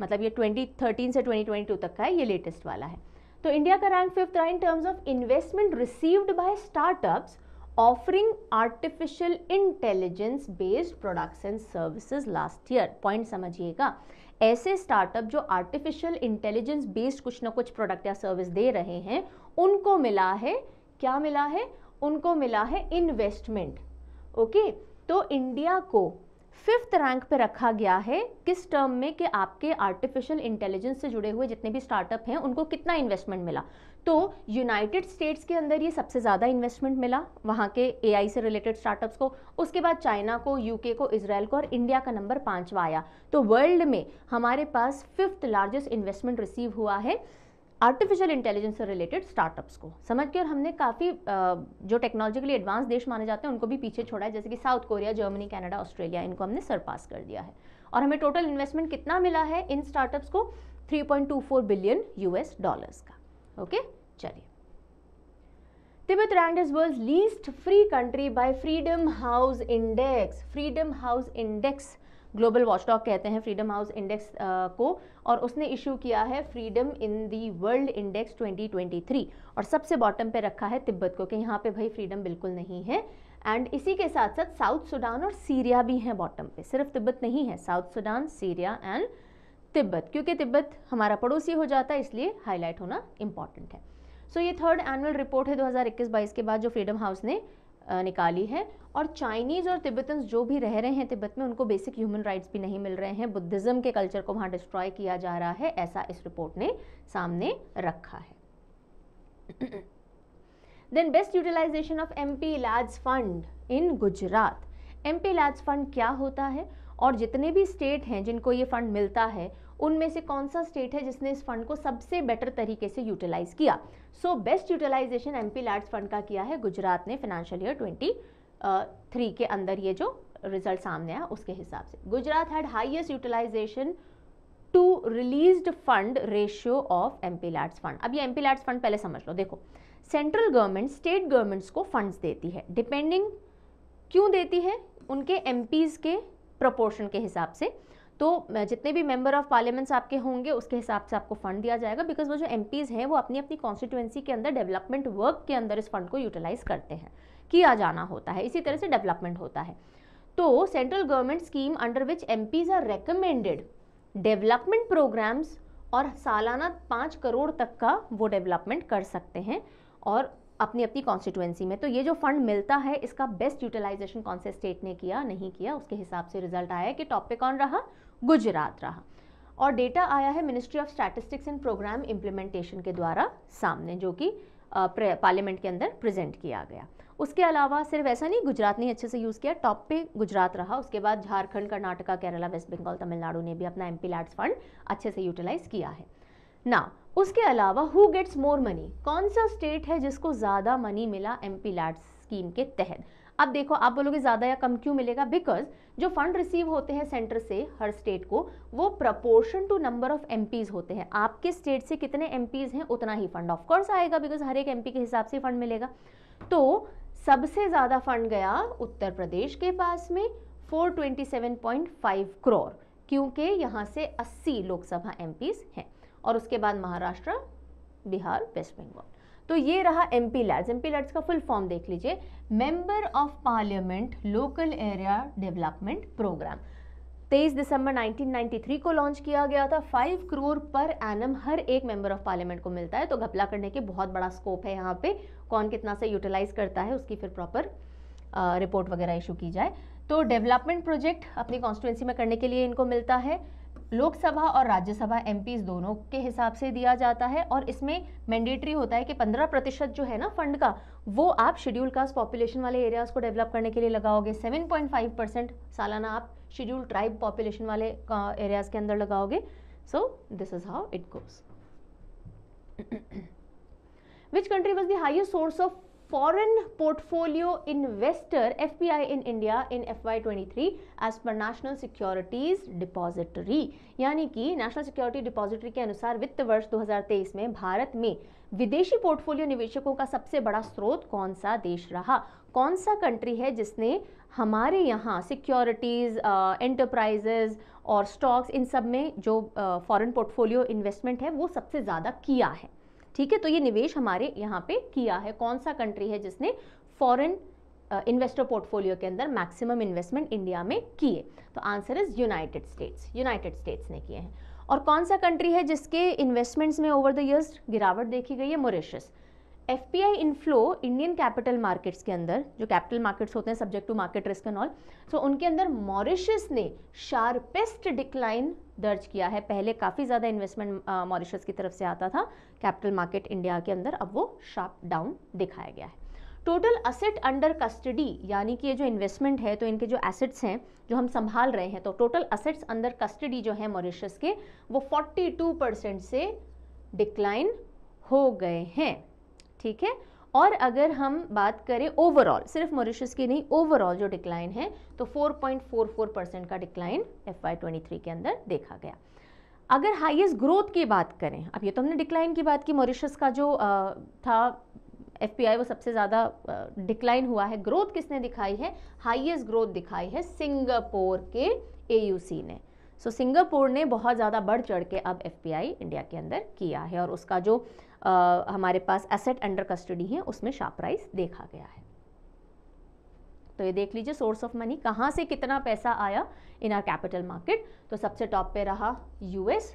मतलब ये 2013 से 2022 तक का है ये लेटेस्ट वाला है तो इंडिया का रैंक फिफ्थ रहा in terms of investment received by startups offering artificial intelligence based products and services last year point समझिएगा ऐसे स्टार्टअप जो आर्टिफिशियल इंटेलिजेंस बेस्ड कुछ ना कुछ प्रोडक्ट या सर्विस दे रहे हैं उनको मिला है क्या मिला है उनको मिला है इन्वेस्टमेंट ओके okay? तो इंडिया को फिफ्थ रैंक पे रखा गया है किस टर्म में कि आपके आर्टिफिशियल इंटेलिजेंस से जुड़े हुए जितने भी स्टार्टअप हैं उनको कितना इन्वेस्टमेंट मिला तो यूनाइटेड स्टेट्स के अंदर ये सबसे ज़्यादा इन्वेस्टमेंट मिला वहाँ के एआई से रिलेटेड स्टार्टअप्स को उसके बाद चाइना को यूके को इसराइल को और इंडिया का नंबर पाँचवा आया तो वर्ल्ड में हमारे पास फिफ्थ लार्जेस्ट इन्वेस्टमेंट रिसीव हुआ है आर्टिफिशियल इंटेलिजेंस से रिलेटेड स्टार्टअप्स को समझ के और हमने काफ़ी जो टेक्नोलॉजिकली एडवांस देश माने जाते हैं उनको भी पीछे छोड़ा है जैसे कि South Korea Germany Canada Australia इनको हमने सरपास कर दिया है और हमें टोटल इन्वेस्टमेंट कितना मिला है इन स्टार्टअप्स को 3.24 बिलियन यूएस डॉलर्स का ओके चलिए Tibet ranked is world least free country by freedom house index freedom house index global watchdog कहते हैं फ्रीडम हाउस इंडेक्स को और उसने इशू किया है freedom in the world index 2023 और सबसे बॉटम पे रखा है तिब्बत को कि यहाँ पे भाई फ्रीडम बिल्कुल नहीं है एंड इसी के साथ साथ साउथ सूडान और सीरिया भी हैं बॉटम पे सिर्फ तिब्बत नहीं है South Sudan Syria and Tibet क्योंकि तिब्बत हमारा पड़ोसी हो जाता है इसलिए हाईलाइट होना इंपॉर्टेंट है सो so, ये थर्ड एनुअल रिपोर्ट है 2021-22 के बाद जो फ्रीडम हाउस ने निकाली है और चाइनीज़ और तिब्बतन्स जो भी रह रहे हैं तिब्बत में उनको बेसिक ह्यूमन राइट्स भी नहीं मिल रहे हैं बुद्धिज़्म के कल्चर को वहाँ डिस्ट्रॉय किया जा रहा है ऐसा इस रिपोर्ट ने सामने रखा है then best utilisation of M P lads fund in Gujarat M P lads fund क्या होता है और जितने भी स्टेट हैं जिनको ये फंड मिलता है उनमें से कौन सा स्टेट है जिसने इस फंड को सबसे बेटर तरीके से यूटिलाइज़ किया so best utilisation M P lads fund का किया है गुजरात ने फिनेंशियल ईयर ट्वेंटी थ्री के अंदर ये जो रिजल्ट सामने आया उसके हिसाब से Gujarat had highest utilisation to release fund ratio of M P lads fund अब ये एम पी लार्ड्स फंड पहले समझ लो देखो सेंट्रल गवर्नमेंट स्टेट गवर्नमेंट्स को फंड्स देती है डिपेंडिंग क्यों देती है उनके एम के प्रपोर्शन के हिसाब से तो जितने भी मेंबर ऑफ पार्लियामेंट्स आपके होंगे उसके हिसाब से आपको फंड दिया जाएगा बिकॉज वो जो एम हैं वो अपनी अपनी कॉन्स्टिट्यूएंसी के अंदर डेवलपमेंट वर्क के अंदर इस फंड को यूटिलाइज करते हैं किया जाना होता है इसी तरह से डेवलपमेंट होता है तो central government scheme under which M are recommended development programmes और सालाना पाँच करोड़ तक का वो डेवलपमेंट कर सकते हैं और अपनी अपनी कॉन्स्टिट्यूएंसी में तो ये जो फंड मिलता है इसका बेस्ट यूटिलाइजेशन कौन से स्टेट ने किया नहीं किया उसके हिसाब से रिजल्ट आया कि टॉप पे कौन रहा गुजरात रहा और डेटा आया है ministry of statistics and programme implementation के द्वारा सामने जो कि पार्लियामेंट के अंदर प्रेजेंट किया गया उसके अलावा सिर्फ ऐसा नहीं गुजरात ने अच्छे से यूज़ किया टॉप पे गुजरात रहा उसके बाद झारखंड कर्नाटका केरला वेस्ट बंगाल तमिलनाडु ने भी अपना एम पी फंड अच्छे से यूटिलाइज किया है ना उसके अलावा हु गेट्स मोर मनी कौन सा स्टेट है जिसको ज़्यादा मनी मिला एम पी स्कीम के तहत अब देखो आप बोलोगे ज़्यादा या कम क्यों मिलेगा बिकॉज जो फंड रिसीव होते हैं सेंटर से हर स्टेट को वो proportion to number of M होते हैं आपके स्टेट से कितने एम हैं उतना ही फंड ऑफकोर्स आएगा बिकॉज हर एक एम के हिसाब से फंड मिलेगा तो सबसे ज़्यादा फंड गया उत्तर प्रदेश के पास में 427.5 करोड़ क्योंकि यहाँ से 80 लोकसभा एम हैं और उसके बाद महाराष्ट्र बिहार वेस्ट बंगाल तो ये रहा M P lads M P lads का फुल फॉर्म देख लीजिए member of parliament local area development programme 23 दिसंबर 1993 को लॉन्च किया गया था 5 करोड़ पर एनम हर एक मेंबर ऑफ पार्लियामेंट को मिलता है तो घपला करने के बहुत बड़ा स्कोप है यहाँ पे कौन कितना से यूटिलाइज करता है उसकी फिर प्रॉपर रिपोर्ट वगैरह इशू की जाए तो डेवलपमेंट प्रोजेक्ट अपनी कॉन्स्टिट्यूंसी में करने के लिए इनको मिलता है लोकसभा और राज्यसभा एम दोनों के हिसाब से दिया जाता है और इसमें मैंडेटरी होता है कि पंद्रह प्रतिशत जो है ना फंड का वो आप शेड्यूल कास्ट पॉपुलेशन वाले एरियाज को डेवलप करने के लिए लगाओगे 7.5 परसेंट सालाना आप शेड्यूल ट्राइब पॉपुलेशन वाले एरियाज के अंदर लगाओगे so this is how it goes which country was the highest source of foreign portfolio investor FPI in India in FY23 as per National Securities Depository यानी कि नेशनल सिक्योरिटी डिपॉजिटरी के अनुसार वित्त वर्ष 2023 में भारत में विदेशी पोर्टफोलियो निवेशकों का सबसे बड़ा स्रोत कौन सा देश रहा कौन सा कंट्री है जिसने हमारे यहाँ सिक्योरिटीज़ एंटरप्राइजेज और स्टॉक्स इन सब में जो फॉरेन पोर्टफोलियो इन्वेस्टमेंट है वो सबसे ज़्यादा किया है ठीक है तो ये निवेश हमारे यहाँ पे किया है कौन सा कंट्री है जिसने फॉरेन इन्वेस्टर पोर्टफोलियो के अंदर मैक्सिमम इन्वेस्टमेंट इंडिया में किए तो answer is United States United States ने किए हैं और कौन सा कंट्री है जिसके इन्वेस्टमेंट्स में ओवर द ईयर्स गिरावट देखी गई है Mauritius F P I inflow Indian capital markets के अंदर जो कैपिटल मार्केट्स होते हैं subject to market risk and all so उनके अंदर मॉरिशस ने शार्पेस्ट डिक्लाइन दर्ज किया है पहले काफ़ी ज़्यादा इन्वेस्टमेंट मॉरिशस की तरफ से आता था कैपिटल मार्केट इंडिया के अंदर अब वो शार्प डाउन दिखाया गया है टोटल असेट अंडर कस्टडी यानी कि ये जो इन्वेस्टमेंट है तो इनके जो एसेट्स हैं जो हम संभाल रहे हैं तो टोटल असेट्स अंडर कस्टडी जो है मॉरिशस के वो 42 परसेंट से डिक्लाइन हो गए हैं ठीक है और अगर हम बात करें ओवरऑल सिर्फ मॉरिशस की नहीं ओवरऑल जो डिक्लाइन है तो 4.44 परसेंट का डिक्लाइन एफ आई के अंदर देखा गया अगर हाईएस्ट ग्रोथ की बात करें अब ये तो हमने डिक्लाइन की बात की मॉरिशस का जो आ, था एफ वो सबसे ज़्यादा डिक्लाइन हुआ है ग्रोथ किसने दिखाई है हाईएस्ट ग्रोथ दिखाई है सिंगापुर के ए ने सो so, सिंगापुर ने बहुत ज़्यादा बढ़ चढ़ के अब एफ इंडिया के अंदर किया है और उसका जो हमारे पास एसेट अंडर कस्टडी है उसमें शार्प प्राइस देखा गया है तो ये देख लीजिए सोर्स ऑफ मनी कहाँ से कितना पैसा आया इन आर कैपिटल मार्केट तो सबसे टॉप पे रहा यूएस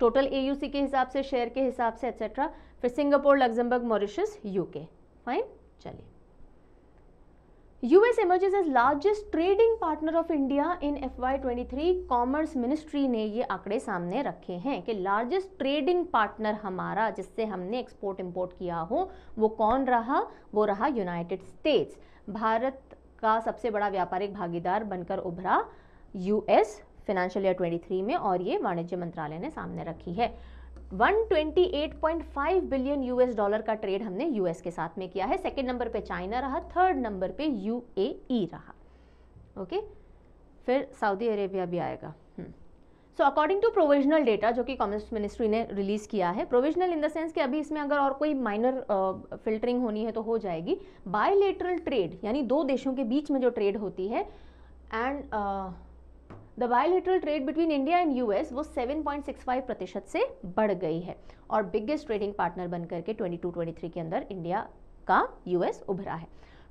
टोटल एयूसी के हिसाब से शेयर के हिसाब से एक्सेट्रा फिर Singapore Luxembourg Mauritius UK fine चलिए largest trading partner of India in F Y twenty three commerce ministry ने ये आंकड़े सामने रखे हैं कि लार्जेस्ट ट्रेडिंग पार्टनर हमारा जिससे हमने एक्सपोर्ट इम्पोर्ट किया हो वो कौन रहा वो रहा यूनाइटेड स्टेट्स भारत का सबसे बड़ा व्यापारिक भागीदार बनकर उभरा US financial year twenty three में और ये वाणिज्य मंत्रालय ने सामने रखी है 128.5 बिलियन यूएस डॉलर का ट्रेड हमने यूएस के साथ में किया है सेकेंड नंबर पे चाइना रहा थर्ड नंबर पे यूएई e रहा ओके फिर सऊदी अरेबिया भी आएगा so according to provisional data जो कि कॉमर्स मिनिस्ट्री ने रिलीज़ किया है प्रोविजनल इन द सेंस कि अभी इसमें अगर और कोई माइनर फिल्टरिंग uh, होनी है तो हो जाएगी बायोलेटरल ट्रेड यानी दो देशों के बीच में जो ट्रेड होती है and the bilateral trade between India and US वो 7.65 प्रतिशत से बढ़ गई है और बिगेस्ट ट्रेडिंग पार्टनर बन करके 22-23 के अंदर इंडिया का यूएस उभरा है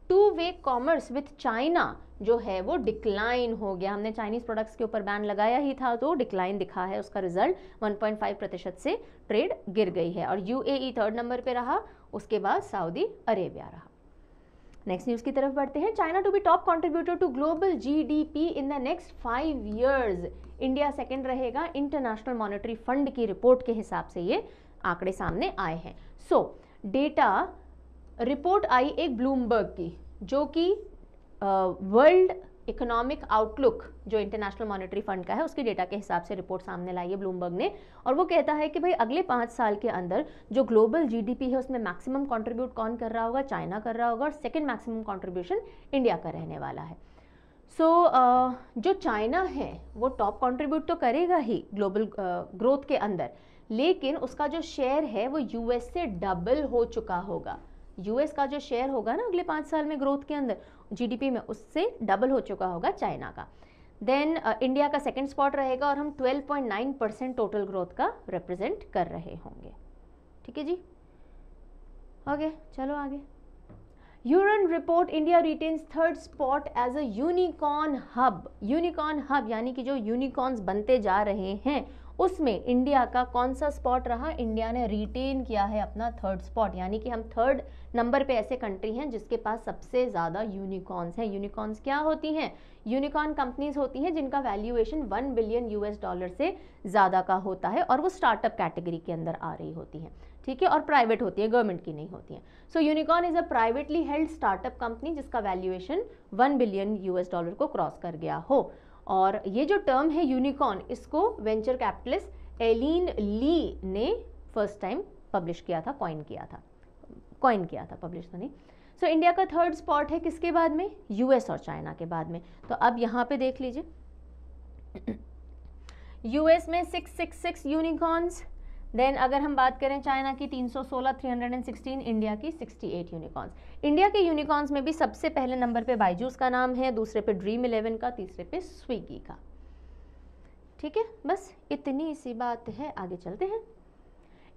two way commerce with China जो है वो डिक्लाइन हो गया हमने चाइनीज़ प्रोडक्ट्स के ऊपर बैन लगाया ही था तो डिक्लाइन दिखा है उसका रिजल्ट 1.5 प्रतिशत से ट्रेड गिर गई है और यूएई थर्ड नंबर पे रहा उसके बाद सऊदी अरेबिया रहा नेक्स्ट न्यूज़ की तरफ बढ़ते हैं China to be top contributor to global GDP in the next five years India second रहेगा इंटरनेशनल मॉनिटरी फंड की रिपोर्ट के हिसाब से ये आंकड़े सामने आए हैं सो डेटा रिपोर्ट आई एक ब्लूमबर्ग की जो कि वर्ल्ड इकोनॉमिक आउटलुक जो इंटरनेशनल मॉनेटरी फंड का है उसके डेटा के हिसाब से रिपोर्ट सामने लाई है ब्लूमबर्ग ने और वो कहता है कि भाई अगले पाँच साल के अंदर जो ग्लोबल जीडीपी है उसमें मैक्सिमम कंट्रीब्यूट कौन कर रहा होगा चाइना कर रहा होगा और सेकेंड मैक्सिमम कॉन्ट्रीब्यूशन इंडिया का रहने वाला है सो so, uh, जो चाइना है वो टॉप कॉन्ट्रीब्यूट तो करेगा ही ग्लोबल ग्रोथ uh, के अंदर लेकिन उसका जो शेयर है वो यूएस से डबल हो चुका होगा यूएस का जो शेयर होगा ना अगले पाँच साल में ग्रोथ के अंदर जीडीपी में उससे डबल हो चुका होगा चाइना का देन इंडिया uh, का सेकेंड स्पॉट रहेगा और हम 12.9 परसेंट टोटल ग्रोथ का रिप्रेजेंट कर रहे होंगे ठीक है जी ओके okay, चलो आगे Hurun report India retains third spot as a unicorn hub unicorn hub यानी कि जो यूनिकॉर्न्स बनते जा रहे हैं उसमें इंडिया का कौन सा स्पॉट रहा इंडिया ने रिटेन किया है अपना थर्ड स्पॉट यानी कि हम थर्ड नंबर पे ऐसे कंट्री हैं जिसके पास सबसे ज़्यादा यूनिकॉर्न्स हैं यूनिकॉर्न्स क्या होती हैं यूनिकॉर्न कंपनीज होती हैं जिनका valuation one billion US dollar से ज़्यादा का होता है और वो स्टार्टअप कैटेगरी के अंदर आ रही होती हैं ठीक है और प्राइवेट होती है गवर्नमेंट की नहीं होती है so unicorn is a privately held startup company जिसका valuation one billion US dollar को क्रॉस कर गया हो और ये जो टर्म है यूनिकॉर्न इसको वेंचर कैपिटलिस्ट एलिन ली ने फर्स्ट टाइम पब्लिश किया था कॉइन किया था कॉइन किया था पब्लिश तो नहीं सो इंडिया का थर्ड स्पॉट है किसके बाद में यूएस और चाइना के बाद में तो अब यहाँ पे देख लीजिए यूएस में six six six unicorns then अगर हम बात करें चाइना की 316 316 इंडिया की 68 यूनिकॉर्न्स इंडिया के यूनिकॉर्न्स में भी सबसे पहले नंबर पे बाइजूस का नाम है दूसरे पे ड्रीम इलेवन का तीसरे पे स्विगी का ठीक है बस इतनी सी बात है आगे चलते हैं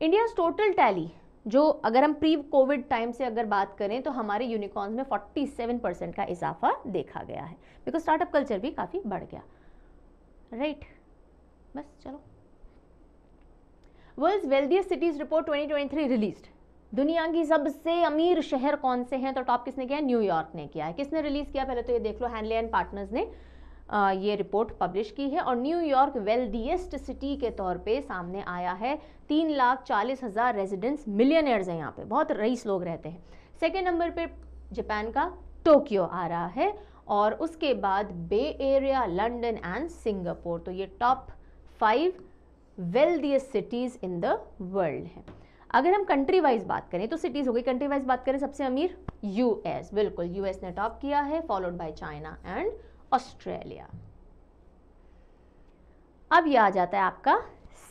इंडिया टोटल टैली जो अगर हम प्री कोविड टाइम से अगर बात करें तो हमारे यूनिकॉर्न्स में 47 परसेंट का इजाफा देखा गया है बिकॉज स्टार्टअप कल्चर भी काफ़ी बढ़ गया राइट right. बस चलो world wealthiest cities report 2023 released दुनिया की सबसे अमीर शहर कौन से हैं तो टॉप किसने किया न्यूयॉर्क ने किया है किसने रिलीज़ किया पहले तो ये देख लो हैंडले एंड पार्टनर्स ने ये रिपोर्ट पब्लिश की है और न्यूयॉर्क वेल्दियस्ट सिटी के तौर पे सामने आया है तीन लाख चालीस हज़ार रेजिडेंट्स मिलियनर्स हैं यहाँ पे बहुत रईस लोग रहते हैं सेकेंड नंबर पे जापान का टोक्यो आ रहा है और उसके बाद Bay Area London and Singapore तो ये top five wealthiest cities in the world हैं अगर हम कंट्री वाइज बात करें तो सिटीज़ हो गई कंट्री वाइज बात करें सबसे अमीर यूएस बिल्कुल यूएस ने टॉप किया है followed by China and Australia अब यह आ जाता है आपका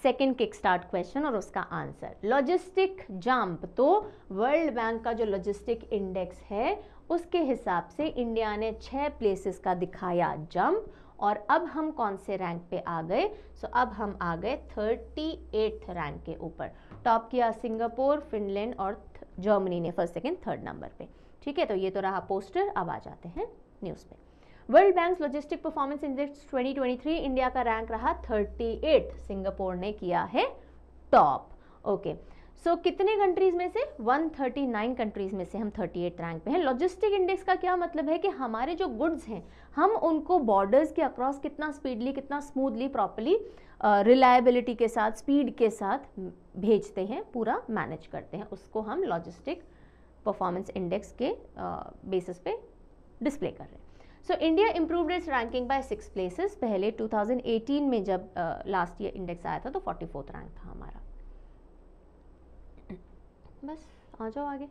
सेकेंड किक स्टार्ट क्वेश्चन और उसका आंसर लॉजिस्टिक जंप तो वर्ल्ड बैंक का जो लॉजिस्टिक इंडेक्स है उसके हिसाब से इंडिया ने छह प्लेसेस का दिखाया जंप और अब हम कौन से रैंक पे आ गए सो अब हम आ गए थर्टी रैंक के ऊपर टॉप किया सिंगापुर फिनलैंड और जर्मनी ने फर्स्ट सेकेंड थर्ड नंबर पे ठीक है तो ये तो रहा पोस्टर अब आ जाते हैं न्यूज़ पे World Bank logistic performance index 2023 India का रैंक रहा 38 सिंगापुर ने किया है top okay okay. So so, कितने कंट्रीज़ में से 139 कंट्रीज़ में से हम 38 रैंक पे हैं लॉजिस्टिक इंडेक्स का क्या मतलब है कि हमारे जो गुड्स हैं हम उनको बॉर्डर्स के अक्रॉस कितना स्पीडली कितना स्मूथली प्रॉपरली रिलायबिलिटी के साथ स्पीड के साथ भेजते हैं पूरा मैनेज करते हैं उसको हम लॉजिस्टिक परफॉर्मेंस इंडेक्स के बेसिस uh, पे डिस्प्ले कर रहे हैं so India improved its ranking by six places पहले 2018 में जब लास्ट ईयर इंडेक्स आया था तो फोर्टी रैंक था हमारा बस आ जाओ आगे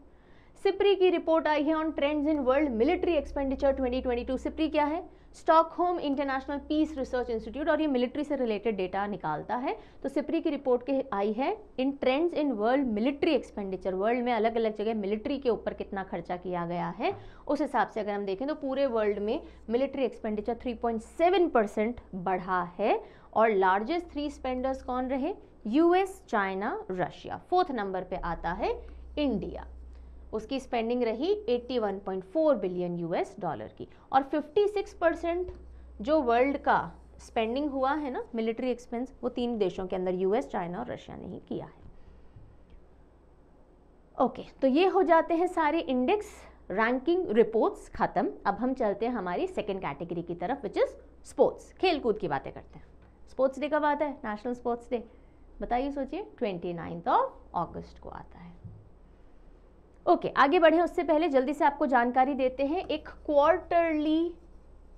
सिप्री की रिपोर्ट आई है on trends in world military expenditure 2022 SIPRI क्या है Stockholm International Peace Research Institute और ये मिलिट्री से रिलेटेड डेटा निकालता है तो सिप्री की रिपोर्ट के आई है in trends in world military expenditure world में अलग अलग जगह मिलिट्री के ऊपर कितना खर्चा किया गया है उस हिसाब से अगर हम देखें तो पूरे वर्ल्ड में मिलिट्री एक्सपेंडिचर 3.7 परसेंट बढ़ा है और लार्जेस्ट थ्री स्पेंडर्स कौन रहे US China Russia fourth number पे आता है इंडिया उसकी स्पेंडिंग रही 81.4 बिलियन यूएस डॉलर की और 56 परसेंट जो वर्ल्ड का स्पेंडिंग हुआ है ना मिलिट्री एक्सपेंस वो तीन देशों के अंदर यूएस चाइना और रशिया ने ही किया है ओके okay, तो ये हो जाते हैं सारे इंडेक्स रैंकिंग रिपोर्ट्स ख़त्म अब हम चलते हैं हमारी सेकेंड कैटेगरी की तरफ विच इज़ स्पोर्ट्स खेलकूद की बातें करते हैं स्पोर्ट्स डे कब आता है नेशनल स्पोर्ट्स डे बताइए सोचिए ट्वेंटी नाइन्थ ऑफ ऑगस्ट को आता है ओके okay, आगे बढ़े उससे पहले जल्दी से आपको जानकारी देते हैं एक क्वार्टरली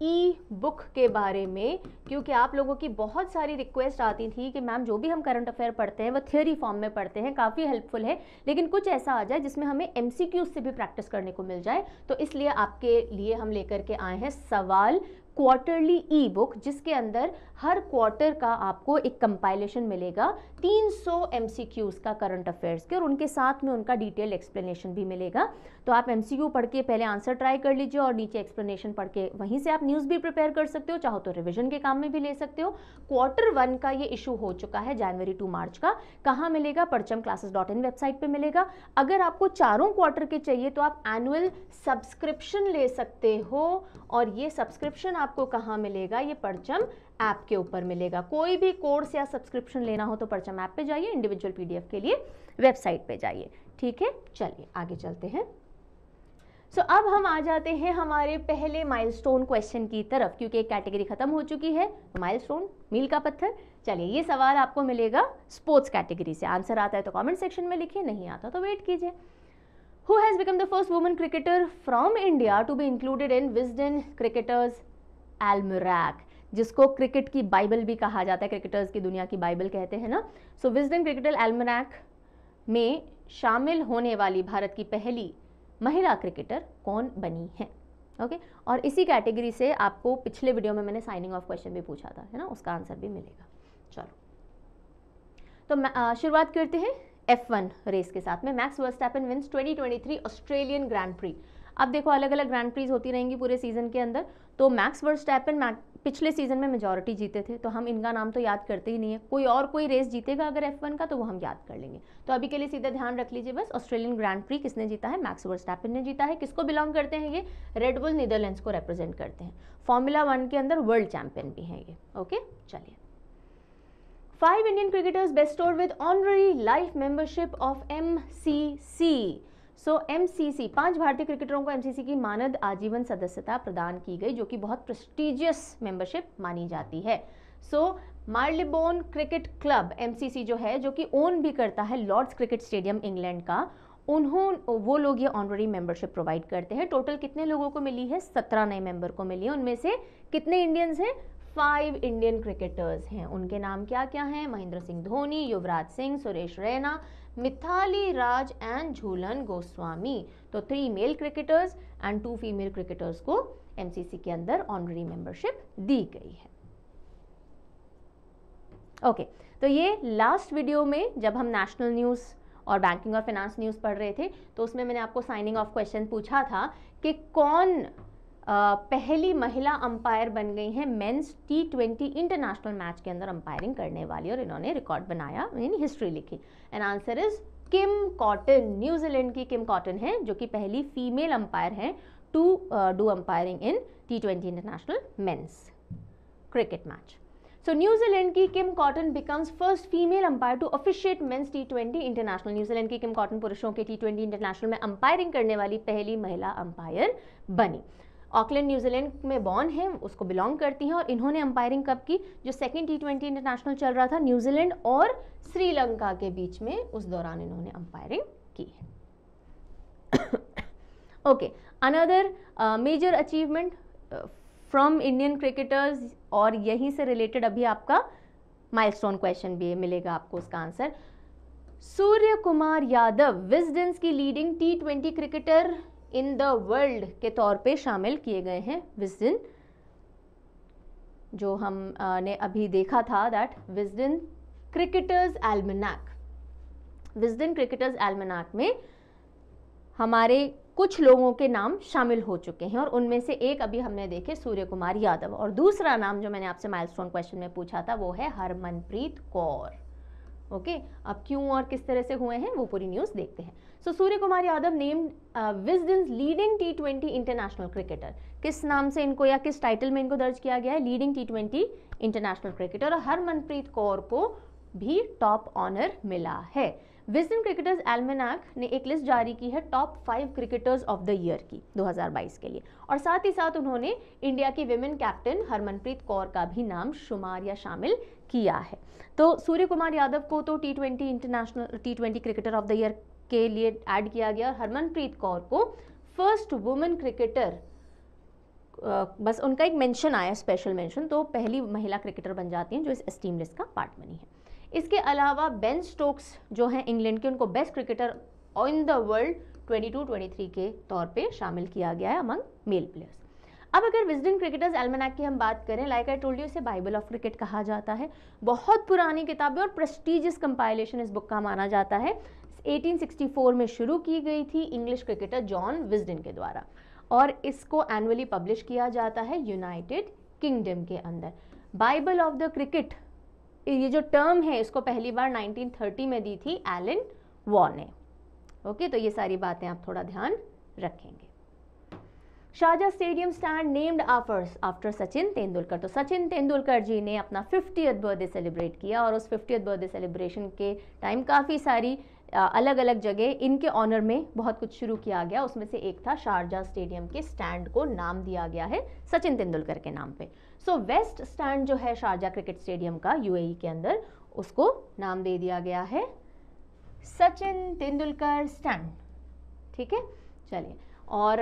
ई बुक के बारे में क्योंकि आप लोगों की बहुत सारी रिक्वेस्ट आती थी कि मैम जो भी हम करंट अफेयर पढ़ते हैं वो थ्योरी फॉर्म में पढ़ते हैं काफ़ी हेल्पफुल है लेकिन कुछ ऐसा आ जाए जिसमें हमें एम से भी प्रैक्टिस करने को मिल जाए तो इसलिए आपके लिए हम लेकर के आए हैं सवाल क्वार्टरली ई बुक जिसके अंदर हर क्वार्टर का आपको एक कंपाइलेशन मिलेगा 300 सौ का करंट अफेयर्स के और उनके साथ में उनका डिटेल एक्सप्लेनेशन भी मिलेगा तो आप एम पढ़ के पहले आंसर ट्राई कर लीजिए और नीचे एक्सप्लेनेशन पढ़ के वहीं से आप न्यूज़ भी प्रिपेयर कर सकते हो चाहो तो रिविजन के काम में भी ले सकते हो क्वार्टर वन का ये इशू हो चुका है जनवरी टू मार्च का कहाँ मिलेगा परचम क्लासेज डॉट इन वेबसाइट पर मिलेगा अगर आपको चारों क्वार्टर के चाहिए तो आप एनुअल सब्सक्रिप्शन ले सकते हो और ये सब्सक्रिप्शन आपको कहाँ मिलेगा ये परचम ऐप के ऊपर मिलेगा कोई भी कोर्स या सब्सक्रिप्शन लेना हो तो परचम ऐप पे जाइए इंडिविजुअल पीडीएफ के लिए वेबसाइट पे जाइए ठीक है चलिए आगे चलते हैं सो so, अब हम आ जाते हैं हमारे पहले माइलस्टोन क्वेश्चन की तरफ क्योंकि एक कैटेगरी खत्म हो चुकी है माइलस्टोन मील का पत्थर चलिए ये सवाल आपको मिलेगा स्पोर्ट्स कैटेगरी से आंसर आता है तो कमेंट सेक्शन में लिखिए नहीं आता तो वेट कीजिए who has become the first woman cricketer from India to be included in Wisden cricketers almanack जिसको क्रिकेट की बाइबल भी कहा जाता है क्रिकेटर्स की दुनिया की बाइबल कहते हैं ना सो विजडन क्रिकेटर एलमरैक में शामिल होने वाली भारत की पहली महिला क्रिकेटर कौन बनी है ओके okay? और इसी कैटेगरी से आपको पिछले वीडियो में मैंने साइनिंग ऑफ क्वेश्चन भी पूछा था है ना उसका आंसर भी मिलेगा चलो तो शुरुआत करते हैं F1 रेस के साथ में Max Verstappen wins 2023 Australian grand prix अब देखो अलग अलग ग्रैंड प्रीज होती रहेंगी पूरे सीजन के अंदर तो मैक्स वर्स्टैपन पिछले सीज़न में मेजोरिटी जीते थे तो हम इनका नाम तो याद करते ही नहीं है कोई और कोई रेस जीतेगा अगर एफ का तो वो हम याद कर लेंगे तो अभी के लिए सीधा ध्यान रख लीजिए बस ऑस्ट्रेलियन ग्रैंड प्री किसने जीता है मैक्स वर्स्टैपिन ने जीता है किसको बिलोंग करते हैं ये रेडबुल नीदरलैंड्स को रिप्रेजेंट करते हैं फॉर्मूला वन के अंदर वर्ल्ड चैंपियन भी हैं ये ओके चलिए cricketers bestowed with honorary life membership of M C C so C C पांच भारतीय क्रिकेटरों को सी की मानद आजीवन सदस्यता प्रदान की गई जो कि बहुत प्रेस्टिजियस मेंबरशिप मानी जाती है सो मार्लिबोन क्रिकेट क्लब सी जो है जो कि ओन भी करता है लॉर्ड्स क्रिकेट स्टेडियम इंग्लैंड का उन्हों वो लोग ये ऑनररी मेंबरशिप प्रोवाइड करते हैं टोटल कितने लोगों को मिली है सत्रह नए मेंबर को मिली है उनमें से कितने इंडियंस हैं फाइव इंडियन क्रिकेटर्स हैं उनके नाम क्या क्या हैं महेंद्र सिंह धोनी युवराज सिंह सुरेश रैना मिथाली राज एंड झूलन गोस्वामी तो three male cricketers and two female cricketers को एमसीसी के अंदर ऑनरी मेंबरशिप दी गई है ओके okay, तो ये लास्ट वीडियो में जब हम नेशनल न्यूज़ और बैंकिंग और फाइनेंस न्यूज़ पढ़ रहे थे तो उसमें मैंने आपको साइनिंग ऑफ क्वेश्चन पूछा था कि कौन पहली महिला अंपायर बन गई हैं men's T twenty international match के अंदर अंपायरिंग करने वाली और इन्होंने रिकॉर्ड बनाया यानी हिस्ट्री लिखी and answer is Kim cotton New Zealand की किम कॉटन है जो कि पहली फीमेल अंपायर हैं to do umpiring in T twenty international men's cricket match so New Zealand की किम cotton becomes first female umpire to officiate men's T twenty international New Zealand की किम कॉटन पुरुषों के टी ट्वेंटी इंटरनेशनल में अंपायरिंग करने वाली पहली महिला अंपायर बनी ऑकलैंड न्यूजीलैंड में बॉर्न है उसको बिलोंग करती हैं और इन्होंने अंपायरिंग कप की जो सेकेंड टी ट्वेंटी इंटरनेशनल चल रहा था न्यूजीलैंड और श्रीलंका के बीच में उस दौरान इन्होंने अंपायरिंग की है okay another major achievement from Indian cricketers और यहीं से रिलेटेड अभी आपका माइलस्टोन क्वेश्चन भी मिलेगा आपको उसका आंसर सूर्य कुमार यादव विजडेंस की leading T twenty cricketer in the world के तौर पे शामिल किए गए हैं विजडन जो हम ने अभी देखा था that Wisden cricketers almanack Wisden cricketers almanack में हमारे कुछ लोगों के नाम शामिल हो चुके हैं और उनमें से एक अभी हमने देखे सूर्य कुमार यादव और दूसरा नाम जो मैंने आपसे माइलस्टोन क्वेश्चन में पूछा था वो है हरमनप्रीत कौर ओके अब क्यों और किस तरह से हुए हैं वो पूरी न्यूज़ देखते हैं So कुमार यादव नेम विज uh, leading T twenty international cricketer किस नाम से इनको या किस टाइटल में इनको दर्ज किया गया है leading T twenty international cricketer और हरमनप्रीत कौर को भी टॉप ऑनर मिला है विजडन क्रिकेटर्स एलमेनाक ने एक लिस्ट जारी की है top five cricketers of the year की 2022 के लिए और साथ ही साथ उन्होंने इंडिया की विमेन कैप्टन हरमनप्रीत कौर का भी नाम शुमार या शामिल किया है तो सूर्य कुमार यादव को तो T twenty international T twenty cricketer of the year के लिए ऐड किया गया और हरमनप्रीत कौर को फर्स्ट वुमेन क्रिकेटर बस उनका एक मेंशन आया स्पेशल मेंशन तो पहली महिला क्रिकेटर बन जाती हैं जो इस स्टीम लिस्ट का पार्ट बनी है इसके अलावा बेन स्टोक्स जो हैं इंग्लैंड के उनको best cricketer in the world 22-23 के तौर पे शामिल किया गया है अमंग मेल प्लेयर्स अब अगर विजडन क्रिकेटर्स एल्मनाक की हम बात करें लाइक आई टोल्ड यू इसे बाइबल ऑफ क्रिकेट कहा जाता है बहुत पुरानी किताबें और प्रेस्टिजियस कंपाइलेशन इस बुक का माना जाता है 1864 में शुरू की गई थी इंग्लिश क्रिकेटर जॉन विजडन के द्वारा और इसको एनुअली पब्लिश किया जाता है यूनाइटेड किंगडम के अंदर बाइबल ऑफ द क्रिकेट ये जो टर्म है इसको पहली बार 1930 में दी थी एलन वॉ ने ओके तो ये सारी बातें आप थोड़ा ध्यान रखेंगे शारजा स्टेडियम स्टैंड नेम्ड आफर्स आफ्टर सचिन तेंदुलकर तो सचिन तेंदुलकर जी ने अपना फिफ्टियथ बर्थडे सेलिब्रेट किया और उस फिफ्टियथ बर्थडे सेलिब्रेशन के टाइम काफ़ी सारी अलग अलग जगह इनके ऑनर में बहुत कुछ शुरू किया गया उसमें से एक था शारजा स्टेडियम के स्टैंड को नाम दिया गया है सचिन तेंदुलकर के नाम पे सो so, वेस्ट स्टैंड जो है शारजा क्रिकेट स्टेडियम का यूएई e के अंदर उसको नाम दे दिया गया है सचिन तेंदुलकर स्टैंड ठीक है चलिए और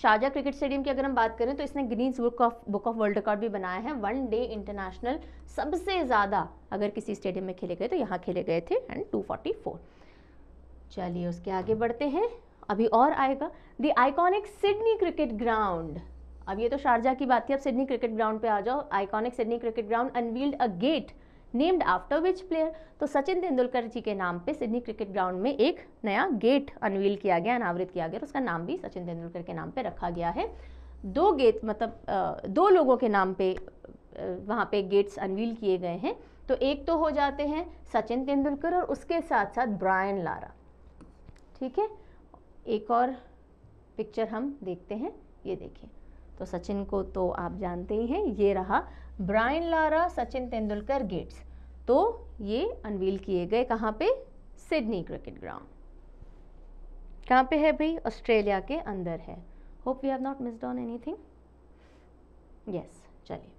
शारजा क्रिकेट स्टेडियम की अगर हम बात करें तो इसने green book of book of world record भी बनाया है वन डे इंटरनेशनल सबसे ज़्यादा अगर किसी स्टेडियम में खेले गए तो यहाँ खेले गए थे एंड टू फोर्टी फोर चलिए उसके आगे बढ़ते हैं अभी और आएगा the iconic Sydney Cricket Ground अब ये तो शारजा की बात थी अब सिडनी क्रिकेट ग्राउंड पे आ जाओ iconic Sydney Cricket Ground unveiled a gate named after which player तो सचिन तेंदुलकर जी के नाम पे सिडनी क्रिकेट ग्राउंड में एक नया गेट अनवील किया गया अनावृत किया गया तो उसका नाम भी सचिन तेंदुलकर के नाम पे रखा गया है दो गेट मतलब दो लोगों के नाम पे वहाँ पे गेट्स अनवील किए गए हैं तो एक तो हो जाते हैं सचिन तेंदुलकर और उसके साथ साथ ब्रायन लारा ठीक है एक और पिक्चर हम देखते हैं ये देखिए तो सचिन को तो आप जानते ही हैं ये रहा Brian Lara Sachin Tendulkar gates तो ये अनवील किए गए कहाँ पे सिडनी क्रिकेट ग्राउंड कहाँ पे है भाई ऑस्ट्रेलिया के अंदर है hope we have not missed on anything yes चलिए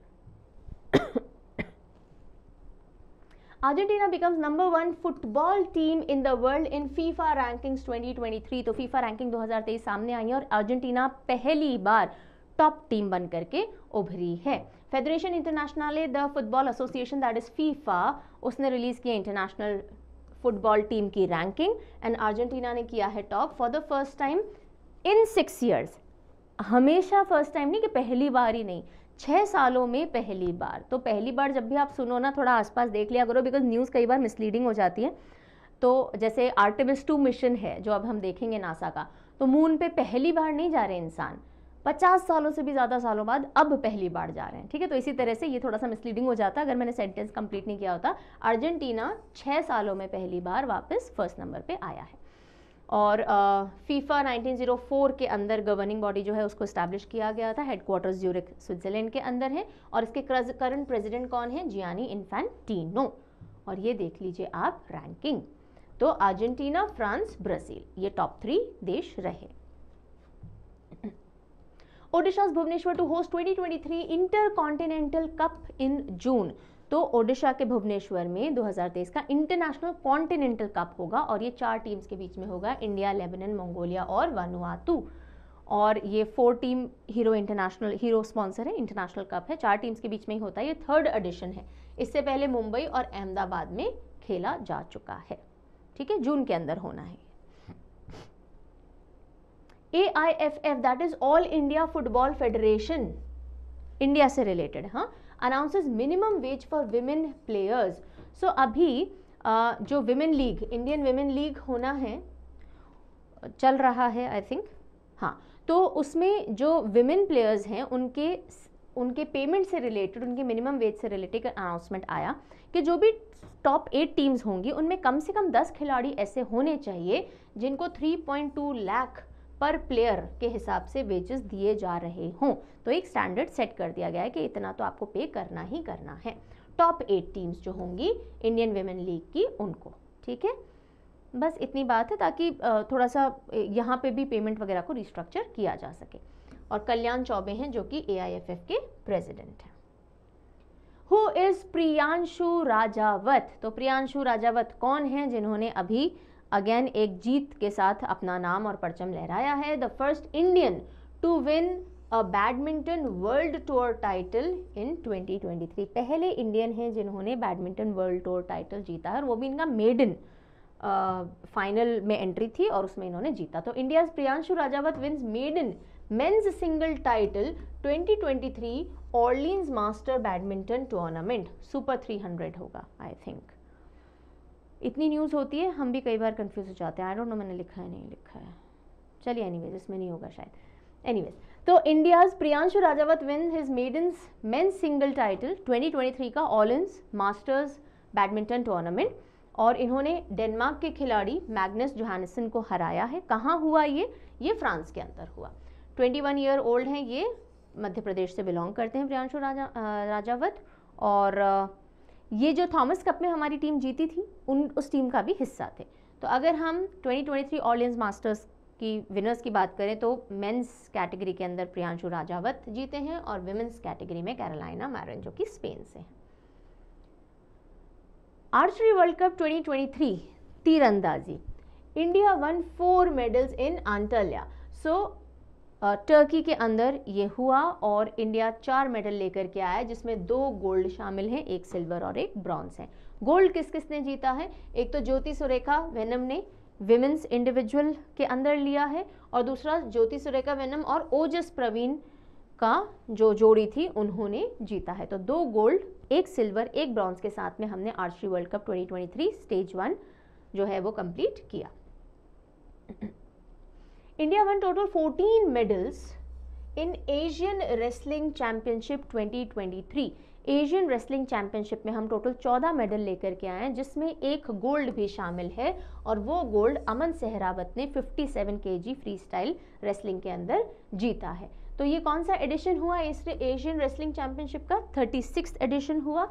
Argentina becomes number one football team in the world in FIFA rankings 2023 तो फीफा रैंकिंग 2023 सामने आई है और अर्जेंटीना पहली बार टॉप टीम बन करके उभरी है Federation Internationale de Football Association that is FIFA उसने रिलीज़ किया इंटरनेशनल फुटबॉल टीम की रैंकिंग एंड अर्जेंटीना ने किया है top for the first time in six years हमेशा फर्स्ट टाइम नहीं कि पहली बार ही नहीं छः सालों में पहली बार तो पहली बार जब भी आप सुनो ना थोड़ा आसपास देख लिया करो बिकॉज न्यूज़ कई बार मिसलीडिंग हो जाती है तो जैसे आर्टिमिस टू मिशन है जो अब हम देखेंगे नासा का तो मून पे पहली बार नहीं जा रहे इंसान पचास सालों से भी ज़्यादा सालों बाद अब पहली बार जा रहे हैं ठीक है तो इसी तरह से ये थोड़ा सा मिसलीडिंग हो जाता अगर मैंने सेंटेंस कंप्लीट नहीं किया होता अर्जेंटीना छः सालों में पहली बार वापस फर्स्ट नंबर पर आया है और फीफा uh, 1904 के अंदर गवर्निंग बॉडी जो है उसको इस्टेब्लिश किया गया था हेडक्वार्टर्स ज्यूरिक स्विट्जरलैंड के अंदर है और इसके करंट प्रेजिडेंट कौन है जियानी इन्फेंटीनो और ये देख लीजिए आप रैंकिंग तो अर्जेंटीना फ्रांस ब्राज़ील ये टॉप थ्री देश रहे Odisha's Bhubaneswar to host 2023 intercontinental cup in June तो ओडिशा के भुवनेश्वर में 2023 का इंटरनेशनल कॉन्टिनेंटल कप होगा और ये चार टीम्स के बीच में होगा इंडिया लेबनन मंगोलिया और वानुआतू और ये four team Hero international Hero sponsor है इंटरनेशनल कप है चार टीम्स के बीच में ही होता है ये थर्ड एडिशन है इससे पहले मुंबई और अहमदाबाद में खेला जा चुका है ठीक है जून के अंदर होना है A I F F that is All India Football Federation India से रिलेटेड हाँ announce minimum wage for women players so अभी आ, जो women league Indian women league होना है चल रहा है आई थिंक हाँ तो उसमें जो विमेन प्लेयर्स हैं उनके उनके पेमेंट से रिलेटेड उनके मिनिमम वेज से रिलेटेड अनाउंसमेंट आया कि जो भी टॉप एट टीम्स होंगी उनमें कम से कम दस खिलाड़ी ऐसे होने चाहिए जिनको थ्री पॉइंट टू लाख पर प्लेयर के हिसाब से वेजेस दिए जा रहे हों तो एक स्टैंडर्ड सेट कर दिया गया है कि इतना तो आपको पे करना ही करना है टॉप एट टीम्स जो होंगी इंडियन वेमेन लीग की उनको ठीक है बस इतनी बात है ताकि थोड़ा सा यहाँ पे भी पेमेंट वगैरह को रिस्ट्रक्चर किया जा सके और कल्याण चौबे हैं जो कि एआईएफएफ के प्रेसिडेंट हैं हु इज़ प्रियांशु राजावत तो प्रियांशु राजावत कौन हैं जिन्होंने अभी अगेन एक जीत के साथ अपना नाम और परचम लहराया है the first Indian to win a badminton world tour title in 2023 पहले इंडियन हैं जिन्होंने बैडमिंटन वर्ल्ड टूर टाइटल जीता है और वो भी इनका मेडन फाइनल में एंट्री थी और उसमें इन्होंने जीता तो India's Priyanshu Rajawat wins maiden men's single title 2023 Orleans master badminton tournament super 300 होगा आई थिंक इतनी न्यूज़ होती है हम भी कई बार कंफ्यूज हो जाते हैं आई डोंट नो मैंने लिखा है नहीं लिखा है चलिए वेज इसमें नहीं होगा शायद वेज तो India's Priyanshu Rajawat win his maidens men single title 2023 का ऑलिंस मास्टर्स बैडमिंटन टूर्नामेंट और इन्होंने डेनमार्क के खिलाड़ी मैग्नस जोहानसन को हराया है कहाँ हुआ ये ये फ्रांस के अंदर हुआ 21 ईयर ओल्ड हैं ये मध्य प्रदेश से बिलोंग करते हैं प्रियांशु राजा राजावत और ये जो थॉमस कप में हमारी टीम जीती थी उन उस टीम का भी हिस्सा थे तो अगर हम 2023 ऑलियंस मास्टर्स की विनर्स की बात करें तो मेंस कैटेगरी के अंदर प्रियांशु राजावत जीते हैं और विमेंस कैटेगरी में कैरोलाइना मैरन जो कि स्पेन से हैं आर्चरी वर्ल्ड कप 2023 तीरंदाजी India one four medals in Antalya so Turkey के अंदर ये हुआ और इंडिया चार मेडल लेकर के आया जिसमें दो गोल्ड शामिल हैं एक सिल्वर और एक ब्रॉन्ज है गोल्ड किस किस ने जीता है एक तो ज्योति सुरेखा वेनम ने विमेंस इंडिविजुअल के अंदर लिया है और दूसरा ज्योति सुरेखा वेनम और ओजस प्रवीण का जो जोड़ी थी उन्होंने जीता है तो दो गोल्ड एक सिल्वर एक ब्रॉन्ज के साथ में हमने archery world cup 2023 stage one जो है वो कंप्लीट किया India one total 14 medals in Asian wrestling championship 2023 Asian wrestling championship में हम टोटल 14 मेडल लेकर के आए हैं जिसमें एक गोल्ड भी शामिल है और वो गोल्ड अमन सहरावत ने 57 सेवन के जी फ्री स्टाइल रेसलिंग के अंदर जीता है तो ये कौन सा एडिशन हुआ इस एशियन रेसलिंग चैम्पियनशिप का थर्टी सिक्स एडिशन हुआ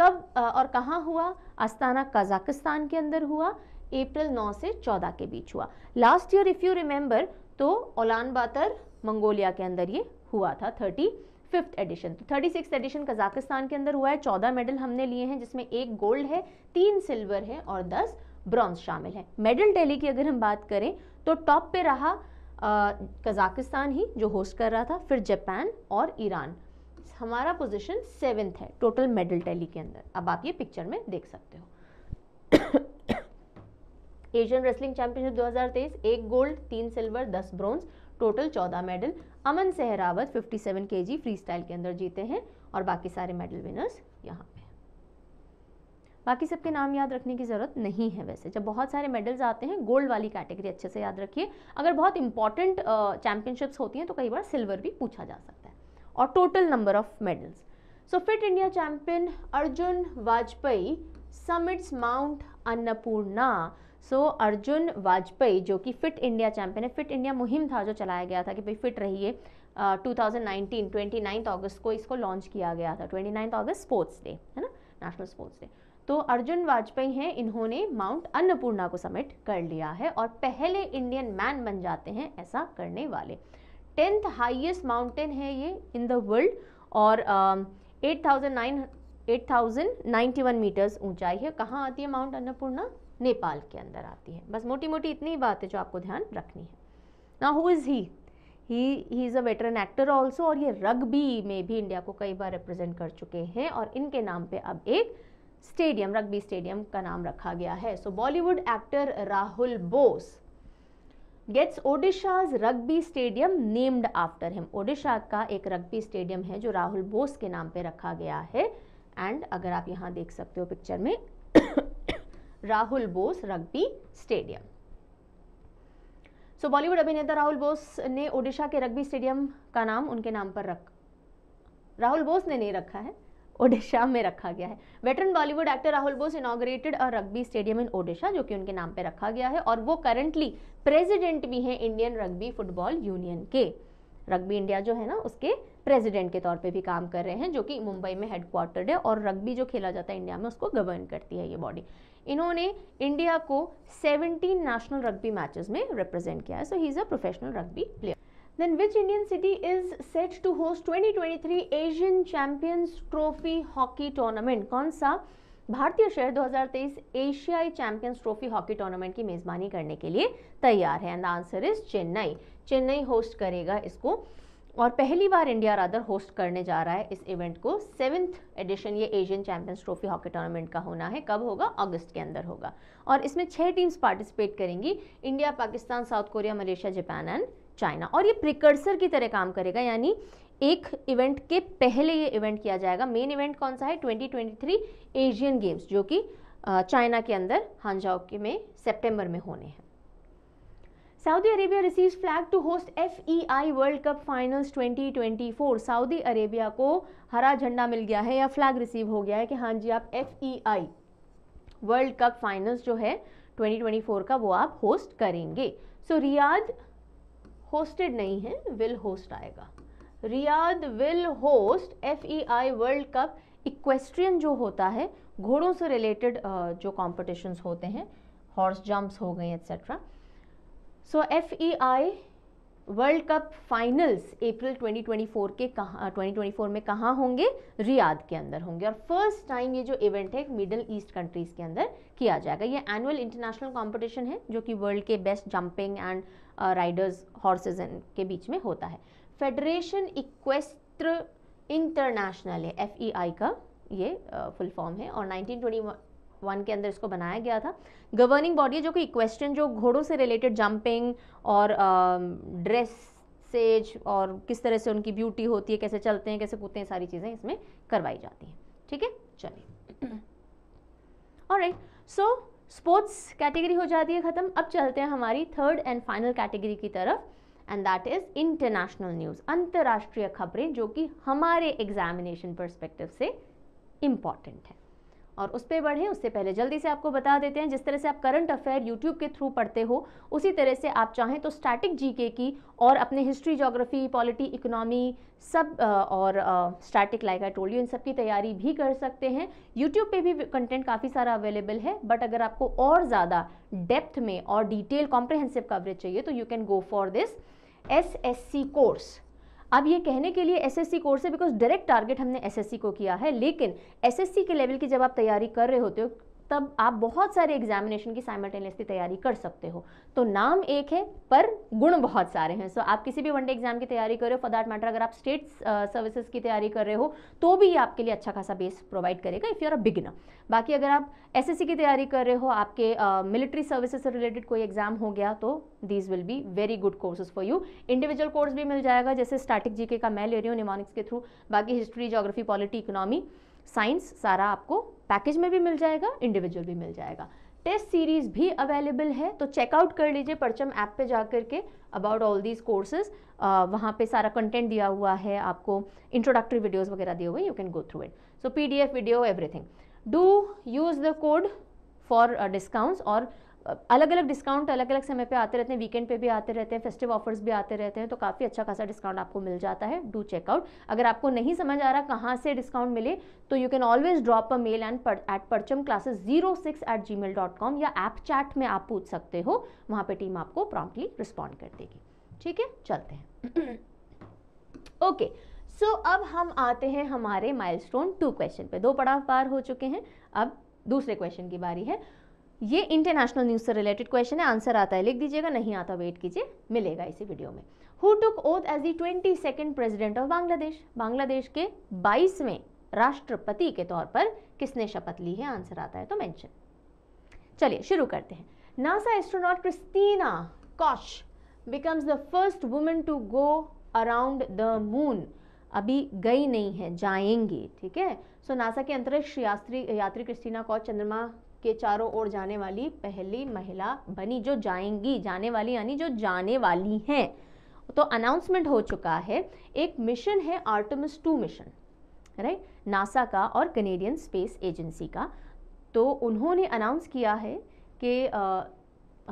कब और कहाँ हुआ अस्ताना कजाकिस्तान के अंदर हुआ अप्रैल 9 से 14 के बीच हुआ last year if you remember तो ओलान बातर मंगोलिया के अंदर ये हुआ था थर्टी फिफ्थ एडिशन तो थर्टी सिक्स एडिशन कजाकिस्तान के अंदर हुआ है चौदह मेडल हमने लिए हैं जिसमें एक गोल्ड है तीन सिल्वर है और दस ब्रॉन्ज शामिल है मेडल टैली की अगर हम बात करें तो टॉप पे रहा कजाकिस्तान ही जो होस्ट कर रहा था फिर जापान और ईरान हमारा पोजीशन सेवेंथ है टोटल मेडल टैली के अंदर अब आप ये पिक्चर में देख सकते हो एशियन रेसलिंग चैंपियनशिप 2023 एक गोल्ड तीन सिल्वर दस ब्रॉन्ज टोटल चौदह medal Aman Sehrawat 57 KG freestyle के अंदर जीते हैं और बाकी सारे मेडल विनर्स यहाँ पे बाकी सबके नाम याद रखने की ज़रूरत नहीं है वैसे जब बहुत सारे मेडल्स आते हैं गोल्ड वाली कैटेगरी अच्छे से याद रखिए अगर बहुत इंपॉर्टेंट चैंपियनशिप्स होती हैं तो कई बार सिल्वर भी पूछा जा सकता है और total number of medals so fit India champion Arjun Vajpayee summits mount Annapurna so so, Arjun Vajpayee जो कि फ़िट इंडिया चैंपियन है फ़िट इंडिया मुहिम था जो चलाया गया था कि भाई फिट रहिए नाइनटीन ट्वेंटी नाइन्थ अगस्त को इसको लॉन्च किया गया था नाइन्थ अगस्त स्पोर्ट्स डे है ना नेशनल स्पोर्ट्स डे तो अर्जुन वाजपेयी हैं इन्होंने माउंट अन्नपूर्णा को सबमिट कर लिया है और पहले इंडियन मैन बन जाते हैं ऐसा करने वाले टेंथ हाईएस्ट माउंटेन है ये इन द वर्ल्ड और eight thousand nine eight thousand ninety one metres ऊंचाई है कहाँ आती है माउंट अन्नपूर्णा नेपाल के अंदर आती है बस मोटी मोटी इतनी बात है जो आपको ध्यान रखनी है ना who is he he is a veteran actor also और ये रग्बी में भी इंडिया को कई बार रिप्रेजेंट कर चुके हैं और इनके नाम पे अब एक स्टेडियम रग्बी स्टेडियम का नाम रखा गया है so Bollywood actor Rahul Bose gets Odisha's rugby stadium named after him Odisha का एक रग्बी स्टेडियम है जो राहुल बोस के नाम पे रखा गया है एंड अगर आप यहाँ देख सकते हो पिक्चर में Rahul Bose rugby stadium so Bollywood अभिनेता राहुल बोस ने ओडिशा के रग्बी स्टेडियम का नाम उनके नाम पर रख राहुल बोस ने नहीं रखा है ओडिशा में रखा गया है veteran Bollywood actor Rahul Bose inaugurated a rugby stadium in Odisha जो कि उनके नाम पर रखा गया है और वो करंटली प्रेसिडेंट भी हैं इंडियन रग्बी फुटबॉल यूनियन के रग्बी इंडिया जो है ना उसके प्रेसिडेंट के तौर पे भी काम कर रहे हैं जो कि मुंबई में हेडक्वार्टर्ड है और रग्बी जो खेला जाता है इंडिया में उसको गवर्न करती है ये बॉडी इन्होंने इंडिया को 17 नेशनल रग्बी मैचेस में रिप्रेजेंट किया है so he is a professional rugby player then which Indian city is set to host 2023 Asian champions trophy hockey tournament कौन सा भारतीय शहर 2023 एशियाई चैंपियंस ट्रॉफी हॉकी टूर्नामेंट की मेज़बानी करने के लिए तैयार है and the answer is Chennai Chennai host करेगा इसको और पहली बार इंडिया रादर होस्ट करने जा रहा है इस इवेंट को सेवेंथ एडिशन ये Asian champions trophy hockey tournament का होना है कब होगा अगस्त के अंदर होगा और इसमें छः टीम्स पार्टिसिपेट करेंगी India Pakistan South Korea Malaysia Japan and China और ये प्रिकर्सर की तरह काम करेगा यानी एक इवेंट के पहले ये इवेंट किया जाएगा मेन इवेंट कौन सा है 2023 एशियन गेम्स जो कि चाइना के अंदर हांजाओके में सितंबर में होने हैं Saudi Arabia receives flag to host FEI World Cup Finals 2024. Saudi Arabia को हरा झंडा मिल गया है या फ्लैग रिसीव हो गया है कि हाँ जी आप F E I world cup finals जो है 2024 का वो आप होस्ट करेंगे सो so, रियाद होस्टेड नहीं है विल होस्ट आएगा Riyadh will host F E I world cup equestrian जो होता है घोड़ों से रिलेटेड जो कॉम्पिटिशन्स होते हैं हॉर्स जम्प्स हो गए etcetera so F E I world cup finals April 2024 के कहाँ 2024 में कहाँ होंगे रियाद के अंदर होंगे और फर्स्ट टाइम ये जो इवेंट है मिडल ईस्ट कंट्रीज़ के अंदर किया जाएगा ये एनुअल इंटरनेशनल कंपटीशन है जो कि वर्ल्ड के best jumping and riders horses के बीच में होता है फेडरेशन इक्वेस्ट्र इंटरनेशनल है एफ ई आई का ये फुल uh, फॉर्म है और नाइनटीन वन के अंदर इसको बनाया गया था गवर्निंग बॉडी जो कि इक्वेस्टन जो घोड़ों से रिलेटेड जंपिंग और ड्रेस और किस तरह से उनकी ब्यूटी होती है कैसे चलते हैं कैसे कूदते हैं सारी चीज़ें इसमें करवाई जाती हैं ठीक है चलिए और सो स्पोर्ट्स कैटेगरी हो जाती है ख़त्म अब चलते हैं हमारी थर्ड एंड फाइनल कैटेगरी की तरफ and that is international news अंतर्राष्ट्रीय खबरें जो कि हमारे एग्जामिनेशन परस्पेक्टिव से इम्पॉर्टेंट है और उस पर बढ़ें उससे पहले जल्दी से आपको बता देते हैं जिस तरह से आप करंट अफेयर यूट्यूब के थ्रू पढ़ते हो उसी तरह से आप चाहें तो स्टैटिक जीके की और अपने हिस्ट्री जोग्राफी पॉलिटी इकोनॉमी सब और static like I told you in सब की तैयारी भी कर सकते हैं यूट्यूब पे भी कंटेंट काफ़ी सारा अवेलेबल है बट अगर आपको और ज़्यादा डेप्थ में और डिटेल कॉम्प्रहेंसिव कवरेज चाहिए तो you can go for this S S C course अब ये कहने के लिए एसएससी कोर्स है बिकॉज डायरेक्ट टारगेट हमने एसएससी को किया है लेकिन एसएससी के लेवल की जब आप तैयारी कर रहे होते हो तब आप बहुत सारे एग्जामिनेशन की साइमल्टेनियसली तैयारी कर सकते हो तो नाम एक है पर गुण बहुत सारे हैं सो so, आप किसी भी वनडे एग्जाम की तैयारी कर रहे हो फॉर दैट मैटर अगर आप स्टेट सर्विसेज uh, की तैयारी कर रहे हो तो भी ये आपके लिए अच्छा खासा बेस प्रोवाइड करेगा if you are a beginner बाकी अगर आप एस की तैयारी कर रहे हो आपके मिलिट्री सर्विसेज से रिलेटेड कोई एग्जाम हो गया तो these will be very good courses for you individual course भी मिल जाएगा जैसे स्टार्टिक जीके का मैं ले रही हूँ निमोनिक्स के थ्रू बाकी history geography polity economy science सारा आपको पैकेज में भी मिल जाएगा इंडिविजुअल भी मिल जाएगा टेस्ट सीरीज भी अवेलेबल है तो चेकआउट कर लीजिए परचम ऐप पे जा कर के अबाउट ऑल दीज कोर्सेज वहाँ पे सारा कंटेंट दिया हुआ है आपको इंट्रोडक्टरी वीडियोस वगैरह दिए हुए you can go through it so PDF video everything do use the code for discounts और अलग अलग डिस्काउंट अलग अलग समय पे आते रहते हैं वीकेंड पे भी आते रहते हैं फेस्टिव ऑफर्स भी आते रहते हैं तो काफ़ी अच्छा खासा डिस्काउंट आपको मिल जाता है डू चेकआउट अगर आपको नहीं समझ आ रहा कहाँ से डिस्काउंट मिले तो you can always drop a mail and at Parcham classes zero six eight Gmail dot com या ऐप चैट में आप पूछ सकते हो वहाँ पर टीम आपको प्रॉम्प्टली रिस्पॉन्ड कर देगी ठीक है चलते हैं ओके सो so, अब हम आते हैं हमारे स्टोन टू क्वेश्चन पे दो पड़ाव पार हो चुके हैं अब दूसरे क्वेश्चन की बारी है ये इंटरनेशनल न्यूज़ से रिलेटेड क्वेश्चन है आंसर आता है लिख दीजिएगा नहीं आता वेट कीजिए मिलेगा इसी वीडियो में who took oath as the twenty second president of Bangladesh Bangladesh के बाईसवें राष्ट्रपति के तौर पर किसने शपथ ली है आंसर आता है तो मैंशन चलिए शुरू करते हैं NASA astronaut Christina Koch becomes the first women to go around the moon अभी गई नहीं है जाएंगी ठीक है सो नासा के अंतरिक्ष यात्री यात्री क्रिस्टीना कॉच चंद्रमा के चारों ओर जाने वाली पहली महिला बनी जो जाएंगी जाने वाली यानी जो जाने वाली हैं तो अनाउंसमेंट हो चुका है एक मिशन है Artemis two mission right NASA का और कनेडियन स्पेस एजेंसी का तो उन्होंने अनाउंस किया है कि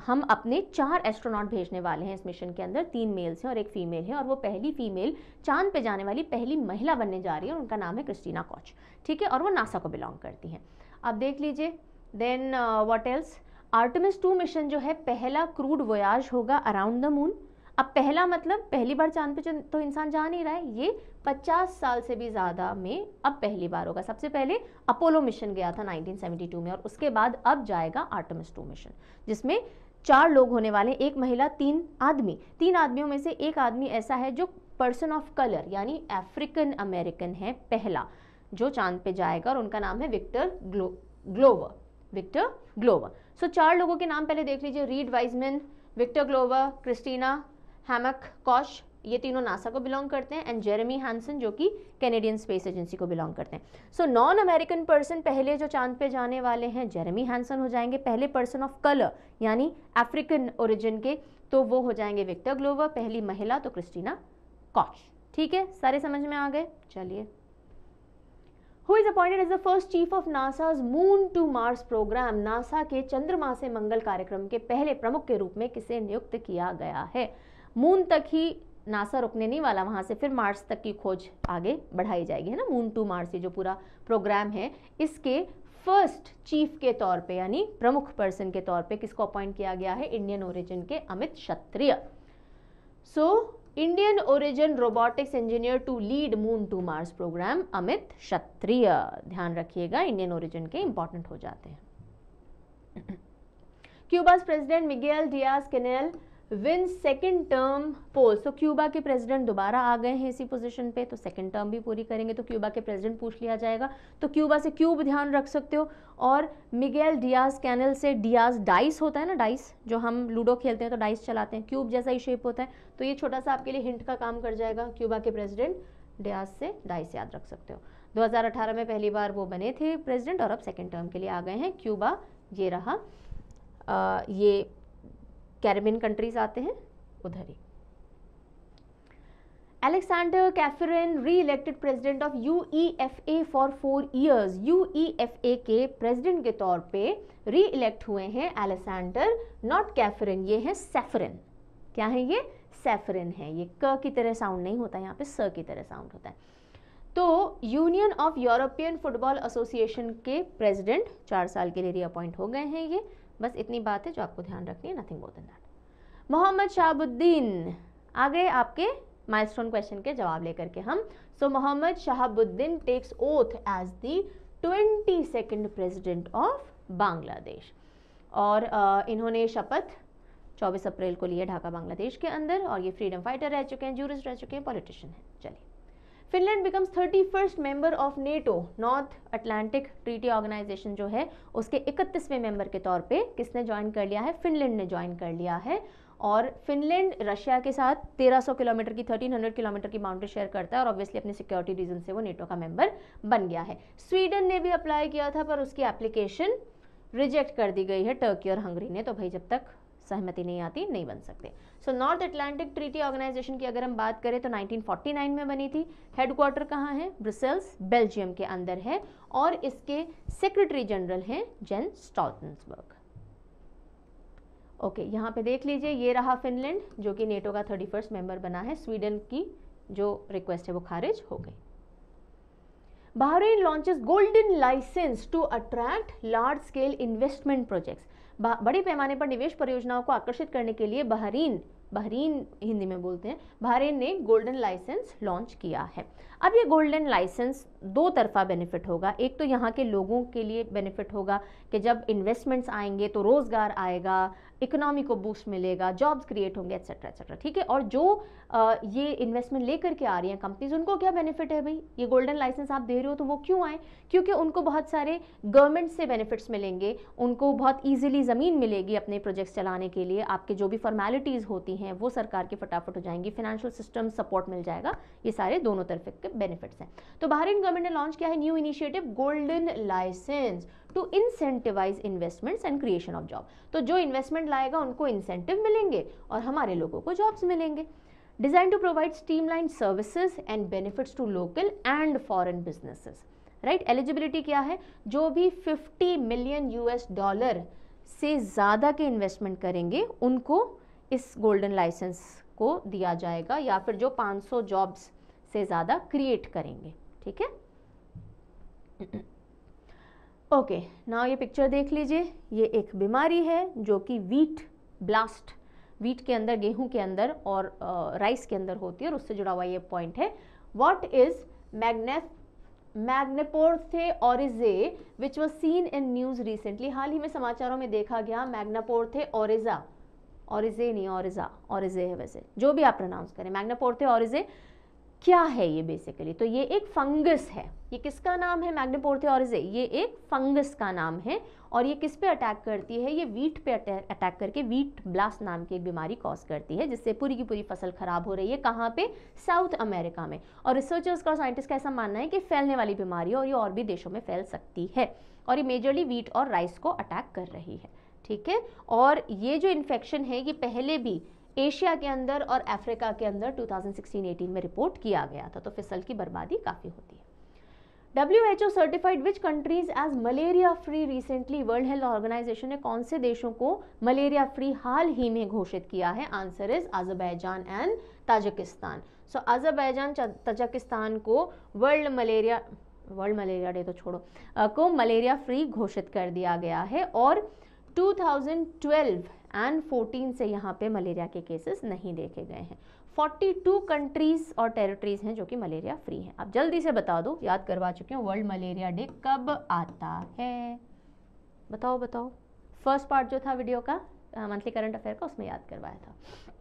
हम अपने चार एस्ट्रोनॉट भेजने वाले हैं इस मिशन के अंदर तीन मेल्स हैं और एक फीमेल है और वो पहली फीमेल चांद पे जाने वाली पहली महिला बनने जा रही है उनका नाम है क्रिस्टीना कॉच ठीक है और वो नासा को बिलोंग करती हैं आप देख लीजिए then what else Artemis two mission जो है पहला क्रूड वोयाज होगा अराउंड द मून अब पहला मतलब पहली बार चांद पे तो इंसान जा नहीं रहा है ये 50 साल से भी ज़्यादा में अब पहली बार होगा सबसे पहले अपोलो मिशन गया था 1972 में और उसके बाद अब जाएगा आर्टमिस टू मिशन जिसमें चार लोग होने वाले एक महिला तीन आदमी तीन आदमियों में से एक आदमी ऐसा है जो पर्सन ऑफ कलर यानी अफ्रीकन अमेरिकन है पहला जो चांद पे जाएगा और उनका नाम है Victor Glo Glover Victor Glover so चार लोगों के नाम पहले देख लीजिए Reid Wiseman Victor Glover Christina Hammock Koch ये तीनों नासा को बिलोंग करते हैं एंड जेरेमी हैंसन जो कि कैनेडियन स्पेस एजेंसी को बिलोंग करते हैं सो नॉन अमेरिकन पर्सन पहले जो चांद पे जाने वाले हैं जेरेमी हैंसन हो जाएंगे पहले पर्सन ऑफ कलर यानी अफ्रीकन ओरिजिन के तो वो हो जाएंगे विक्टर ग्लोवर पहली महिला तो क्रिस्टीना कॉश ठीक है सारे समझ में आ गए चलिए who is appointed as the first chief of NASA's Moon to Mars program. NASA के चंद्रमा से मंगल कार्यक्रम के पहले प्रमुख के रूप में किसे नियुक्त किया गया है मून तक ही नासा रुकने नहीं वाला वहां से फिर मार्स तक की खोज आगे बढ़ाई जाएगी है ना मून टू मार्स ये जो पूरा प्रोग्राम है इसके फर्स्ट चीफ के तौर पे यानी प्रमुख पर्सन के तौर पे किसको अपॉइंट किया गया है इंडियन ओरिजिन के Amit Kshatriya so so, Indian origin robotics engineer to lead moon to Mars programme Amit Kshatriya ध्यान रखिएगा इंडियन ओरिजिन के इंपॉर्टेंट हो जाते हैं Cuba's president Miguel Diaz Canel win second term poll so Cuba के प्रेसिडेंट दोबारा आ गए हैं इसी पोजीशन पे तो सेकेंड टर्म भी पूरी करेंगे तो क्यूबा के प्रेसिडेंट पूछ लिया जाएगा तो क्यूबा से क्यूब ध्यान रख सकते हो और मिगेल डियाज कैनल से डियाज डाइस होता है ना डाइस जो हम लूडो खेलते हैं तो डाइस चलाते हैं क्यूब जैसा ही शेप होता है तो ये छोटा सा आपके लिए हिंट का काम कर जाएगा क्यूबा के प्रेजिडेंट डियाज से डाइस याद रख सकते हो दो में पहली बार वो बने थे प्रेजिडेंट और अब सेकेंड टर्म के लिए आ गए हैं क्यूबा ये रहा आ, ये कैरेबियन कंट्रीज आते हैं उधर ही Alexander Ceferin re elected president of U E F A for four years U E F A के प्रेजिडेंट के तौर पर री इलेक्ट हुए हैं एलेक्सेंडर नॉट कैफरिन ये है सेफरिन क्या है ये सेफरिन है ये क की तरह साउंड नहीं होता है यहाँ पे स की तरह साउंड होता है तो union of European football association के प्रेजिडेंट चार साल के लिए रीअपॉइंट हो गए हैं ये बस इतनी बात है जो आपको ध्यान रखनी है nothing more than that Mohammed Shahabuddin आ गए आपके माइलस्टोन क्वेश्चन के जवाब लेकर के हम so Mohammed Shahabuddin takes oath as the twenty second president of Bangladesh और आ, इन्होंने शपथ 24 अप्रैल को लिए ढाका बांग्लादेश के अंदर और ये फ्रीडम फाइटर रह चुके हैं जूरिस्ट रह चुके हैं पॉलिटिशियन हैं चलिए Finland becomes thirty first member of NATO North Atlantic treaty organization जो है उसके इकतीसवें मेंबर के तौर पे किसने ज्वाइन कर लिया है फिनलैंड ने ज्वाइन कर लिया है और फिनलैंड रशिया के साथ 1300 किलोमीटर की 1300 किलोमीटर की बाउंड्री शेयर करता है और ऑब्वियसली अपनी सिक्योरिटी रीजन से वो नेटो का मेंबर बन गया है स्वीडन ने भी अप्लाई किया था पर उसकी एप्लीकेशन रिजेक्ट कर दी गई है टर्की और हंगरी ने तो भाई जब तक सहमति नहीं आती नहीं बन सकते सो नॉर्थ अटलांटिक ट्रीटी ऑर्गेनाइजेशन की अगर हम बात करें तो 1949 में बनी थी हेडक्वार्टर कहाँ है ब्रुसेल्स बेल्जियम के अंदर है और इसके सेक्रेटरी जनरल हैं जेन स्टॉल्टनबर्ग ओके यहाँ पे देख लीजिए ये रहा फिनलैंड जो कि नेटो का थर्टी फर्स्ट मेंबर बना है स्वीडन की जो रिक्वेस्ट है वो खारिज हो गई Bahrain launches golden licence to attract large scale investment projects बड़े पैमाने पर निवेश परियोजनाओं को आकर्षित करने के लिए बहरीन बहरीन हिंदी में बोलते हैं बहरीन ने गोल्डन लाइसेंस लॉन्च किया है अब ये गोल्डन लाइसेंस दो तरफा बेनिफिट होगा एक तो यहाँ के लोगों के लिए बेनिफिट होगा कि जब इन्वेस्टमेंट्स आएंगे तो रोज़गार आएगा इकोनॉमी को बूस्ट मिलेगा जॉब्स क्रिएट होंगे एक्सेट्रा एक्सेट्रा ठीक है और जो आ, ये इन्वेस्टमेंट लेकर के आ रही हैं कंपनीज उनको क्या बेनिफिट है भाई ये गोल्डन लाइसेंस आप दे रहे हो तो वो क्यों आए क्योंकि उनको बहुत सारे गवर्नमेंट से बेनिफिट्स मिलेंगे उनको बहुत ईजिली ज़मीन मिलेगी अपने प्रोजेक्ट्स चलाने के लिए आपके जो भी फॉर्मेलिटीज़ होती हैं वो सरकार की फटाफट हो जाएंगी फिनेंशियल सिस्टम सपोर्ट मिल जाएगा ये सारे दोनों तरफ के बेनिफिट्स हैं तो बहरीन गवर्नमेंट ने लॉन्च किया है new initiative golden licence to incentivise investments and creation of job तो जो इन्वेस्टमेंट लाएगा उनको इंसेंटिव मिलेंगे और हमारे लोगों को जॉब्स मिलेंगे design to provide streamline services and benefits to local and foreign businesses right eligibility क्या है जो भी 50 मिलियन यूएस डॉलर से ज़्यादा के इन्वेस्टमेंट करेंगे उनको इस गोल्डन लाइसेंस को दिया जाएगा या फिर जो 500 जॉब्स से ज़्यादा क्रिएट करेंगे ठीक है ओके नाउ ये पिक्चर देख लीजिए ये एक बीमारी है जो कि वीट ब्लास्ट वीट के अंदर गेहूं के अंदर और आ, राइस के अंदर होती है और उससे जुड़ा हुआ ये पॉइंट है वॉट इज़ मैग्नेस मैग्नेपोर्थे और which was seen in news recently हाल ही में समाचारों में देखा गया मैग्नापोर्थे ओरिजा ओरिजे नहीं ओरिजा ओरिजे है वैसे जो भी आप प्रोनाउंस करें मैग्नापोर्थे ओरिजे क्या है ये बेसिकली तो ये एक फंगस है ये किसका नाम है और ये एक फंगस का नाम है और ये किस पे अटैक करती है ये वीट पे अटैक करके वीट ब्लास्ट नाम की एक बीमारी कॉज करती है जिससे पूरी की पूरी फसल खराब हो रही है कहाँ पे साउथ अमेरिका में और रिसर्चर्स का और साइंटिस्ट का ऐसा मानना है कि फैलने वाली बीमारी है और ये और भी देशों में फैल सकती है और ये मेजरली वीट और राइस को अटैक कर रही है ठीक है और ये जो इन्फेक्शन है ये पहले भी एशिया के अंदर और अफ्रीका के अंदर 2016-18 में रिपोर्ट किया गया था तो फिसल की बर्बादी काफ़ी होती है W H O certified which countries as malaria free recently world health organisation ने कौन से देशों को मलेरिया फ्री हाल ही में घोषित किया है answer is Azerbaijan and Tajikistan so Azerbaijan Tajikistan को world malaria world malaria day तो छोड़ो को मलेरिया फ्री घोषित कर दिया गया है और 2012 एंड 14 से यहाँ पे मलेरिया के केसेस नहीं देखे गए हैं 42 कंट्रीज़ और टेरिटरीज़ हैं जो कि मलेरिया फ्री हैं आप जल्दी से बता दो याद करवा चुके हैं वर्ल्ड मलेरिया डे कब आता है बताओ बताओ फर्स्ट पार्ट जो था वीडियो का मंथली करंट अफेयर का उसमें याद करवाया था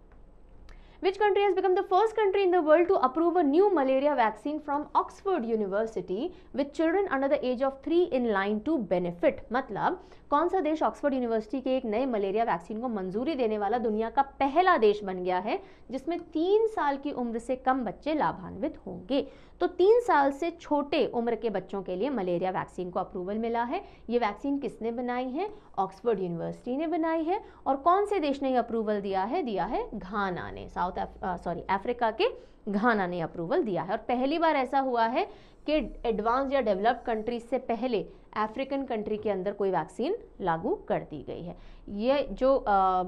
Which country has become the first country in the world to approve a new malaria vaccine from Oxford University with children under the age of three in line to benefit मतलब कौन सा देश ऑक्सफोर्ड यूनिवर्सिटी के एक नए मलेरिया वैक्सीन को मंजूरी देने वाला दुनिया का पहला देश बन गया है जिसमें तीन साल की उम्र से कम बच्चे लाभान्वित होंगे तो तीन साल से छोटे उम्र के बच्चों के लिए मलेरिया वैक्सीन को अप्रूवल मिला है ये वैक्सीन किसने बनाई है ऑक्सफोर्ड यूनिवर्सिटी ने बनाई है और कौन से देश ने ये अप्रूवल दिया है दिया है घाना ने साउथ सॉरी अफ्रीका के घाना ने अप्रूवल दिया है और पहली बार ऐसा हुआ है कि एडवांस या डेवलप्ड कंट्रीज से पहले अफ्रीकन कंट्री के अंदर कोई वैक्सीन लागू कर दी गई है ये जो आ,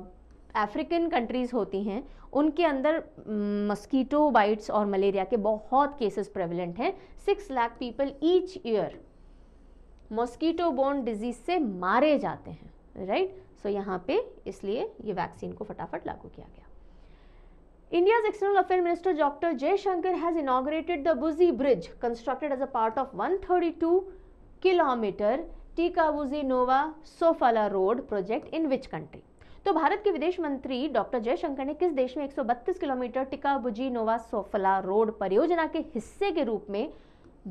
अफ्रीकन कंट्रीज़ होती हैं उनके अंदर मस्कीटो बाइट्स और मलेरिया के बहुत केसेस प्रेविलेंट हैं six lakh people each year mosquito borne disease से मारे जाते हैं राइट सो यहाँ पे इसलिए ये वैक्सीन को फटाफट लागू किया गया India's external affair minister doctor Jaishankar has inaugurated the Buzi bridge constructed as a part of one thirty two kilometre Tica Buzi Nova Sofala road project in which country तो भारत के विदेश मंत्री डॉक्टर जयशंकर ने किस देश में 132 किलोमीटर टिका बुजी नोवा सोफला रोड परियोजना के हिस्से के रूप में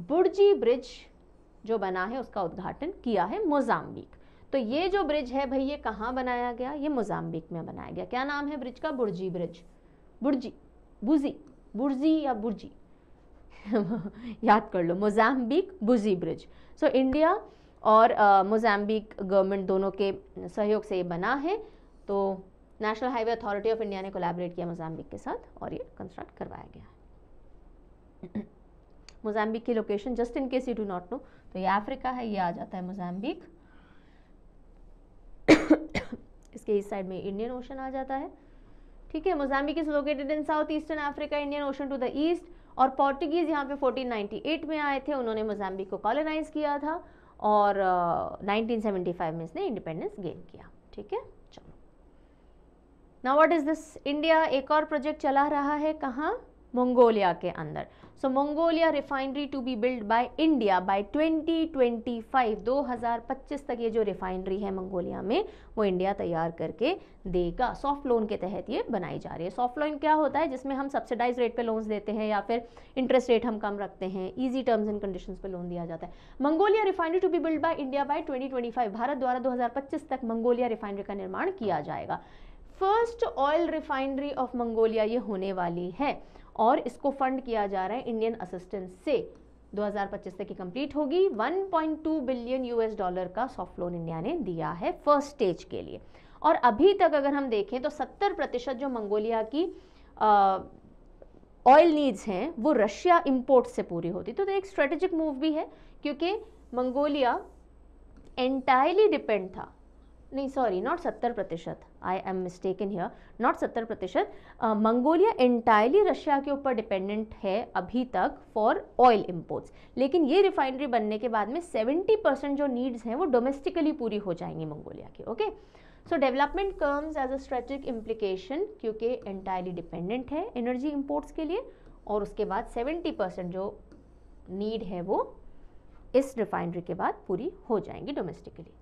बुर्जी ब्रिज जो बना है उसका उद्घाटन किया है मोजाम्बिक तो ये जो ब्रिज है भाई ये कहाँ बनाया गया ये मोजाम्बिक में बनाया गया क्या नाम है ब्रिज का बुर्जी ब्रिज बुर्जी बुजी बुर्जी या बुर्जी याद कर लो Mozambique Buzi bridge so India और मोजाम्बिक गवर्नमेंट दोनों के सहयोग से ये बना है तो national highway authority of India ने कोलैबोरेट किया मोजाम्बिक के साथ और ये कंस्ट्रक्ट करवाया गया है मोजाम्बिक की location just in case you do not know तो ये अफ्रीका है ये आ जाता है मोजाम्बिक इसके इस साइड में इंडियन ओशन आ जाता है ठीक है Mozambique is located in south eastern Africa Indian ocean to the east और पोर्टुगीज़ यहाँ पे 1498 में आए थे उन्होंने मोजाम्बिक को कॉलोनाइज किया था और uh, 1975 में इसने इंडिपेंडेंस गेन किया ठीक है now what is this India एक और प्रोजेक्ट चला रहा है कहाँ मंगोलिया के अंदर so Mongolia refinery to be build by India by 2025 2025 तक ये जो रिफाइनरी है मंगोलिया में वो इंडिया तैयार करके देगा सॉफ्ट लोन के तहत ये बनाई जा रही है सॉफ्ट लोन क्या होता है जिसमें हम सब्सिडाइज रेट पे लोन्स देते हैं या फिर इंटरेस्ट रेट हम कम रखते हैं ईजी टर्म्स एंड कंडीशन पे लोन दिया जाता है Mongolia refinery to be build by India by twenty Bharat द्वारा दो तक मंगोलिया रिफाइनरी का निर्माण किया जाएगा first oil refinery of Mongolia ये होने वाली है और इसको फंड किया जा रहा है इंडियन असिस्टेंस से 2025 तक की कंप्लीट होगी 1.2 बिलियन यूएस डॉलर का सॉफ्ट लोन इंडिया ने दिया है फर्स्ट स्टेज के लिए और अभी तक अगर हम देखें तो 70 प्रतिशत जो मंगोलिया की ऑयल नीड्स हैं वो रशिया इंपोर्ट से पूरी होती तो, तो एक स्ट्रेटेजिक मूव भी है क्योंकि मंगोलिया एंटायरली डिपेंड था नहीं सॉरी नॉट सत्तर प्रतिशत I am mistaken here not सत्तर प्रतिशत मंगोलिया एंटायरली रशिया के ऊपर डिपेंडेंट है अभी तक फॉर ऑयल इम्पोर्ट्स लेकिन ये रिफाइनरी बनने के बाद में सेवेंटी परसेंट जो नीड्स हैं वो डोमेस्टिकली पूरी हो जाएंगी मंगोलिया की okay so development comes as a strategic implication क्योंकि एंटायरली डिपेंडेंट है एनर्जी इम्पोर्ट्स के लिए और उसके बाद सेवेंटी परसेंट जो नीड है वो इस रिफाइनरी के बाद पूरी हो जाएंगी domestically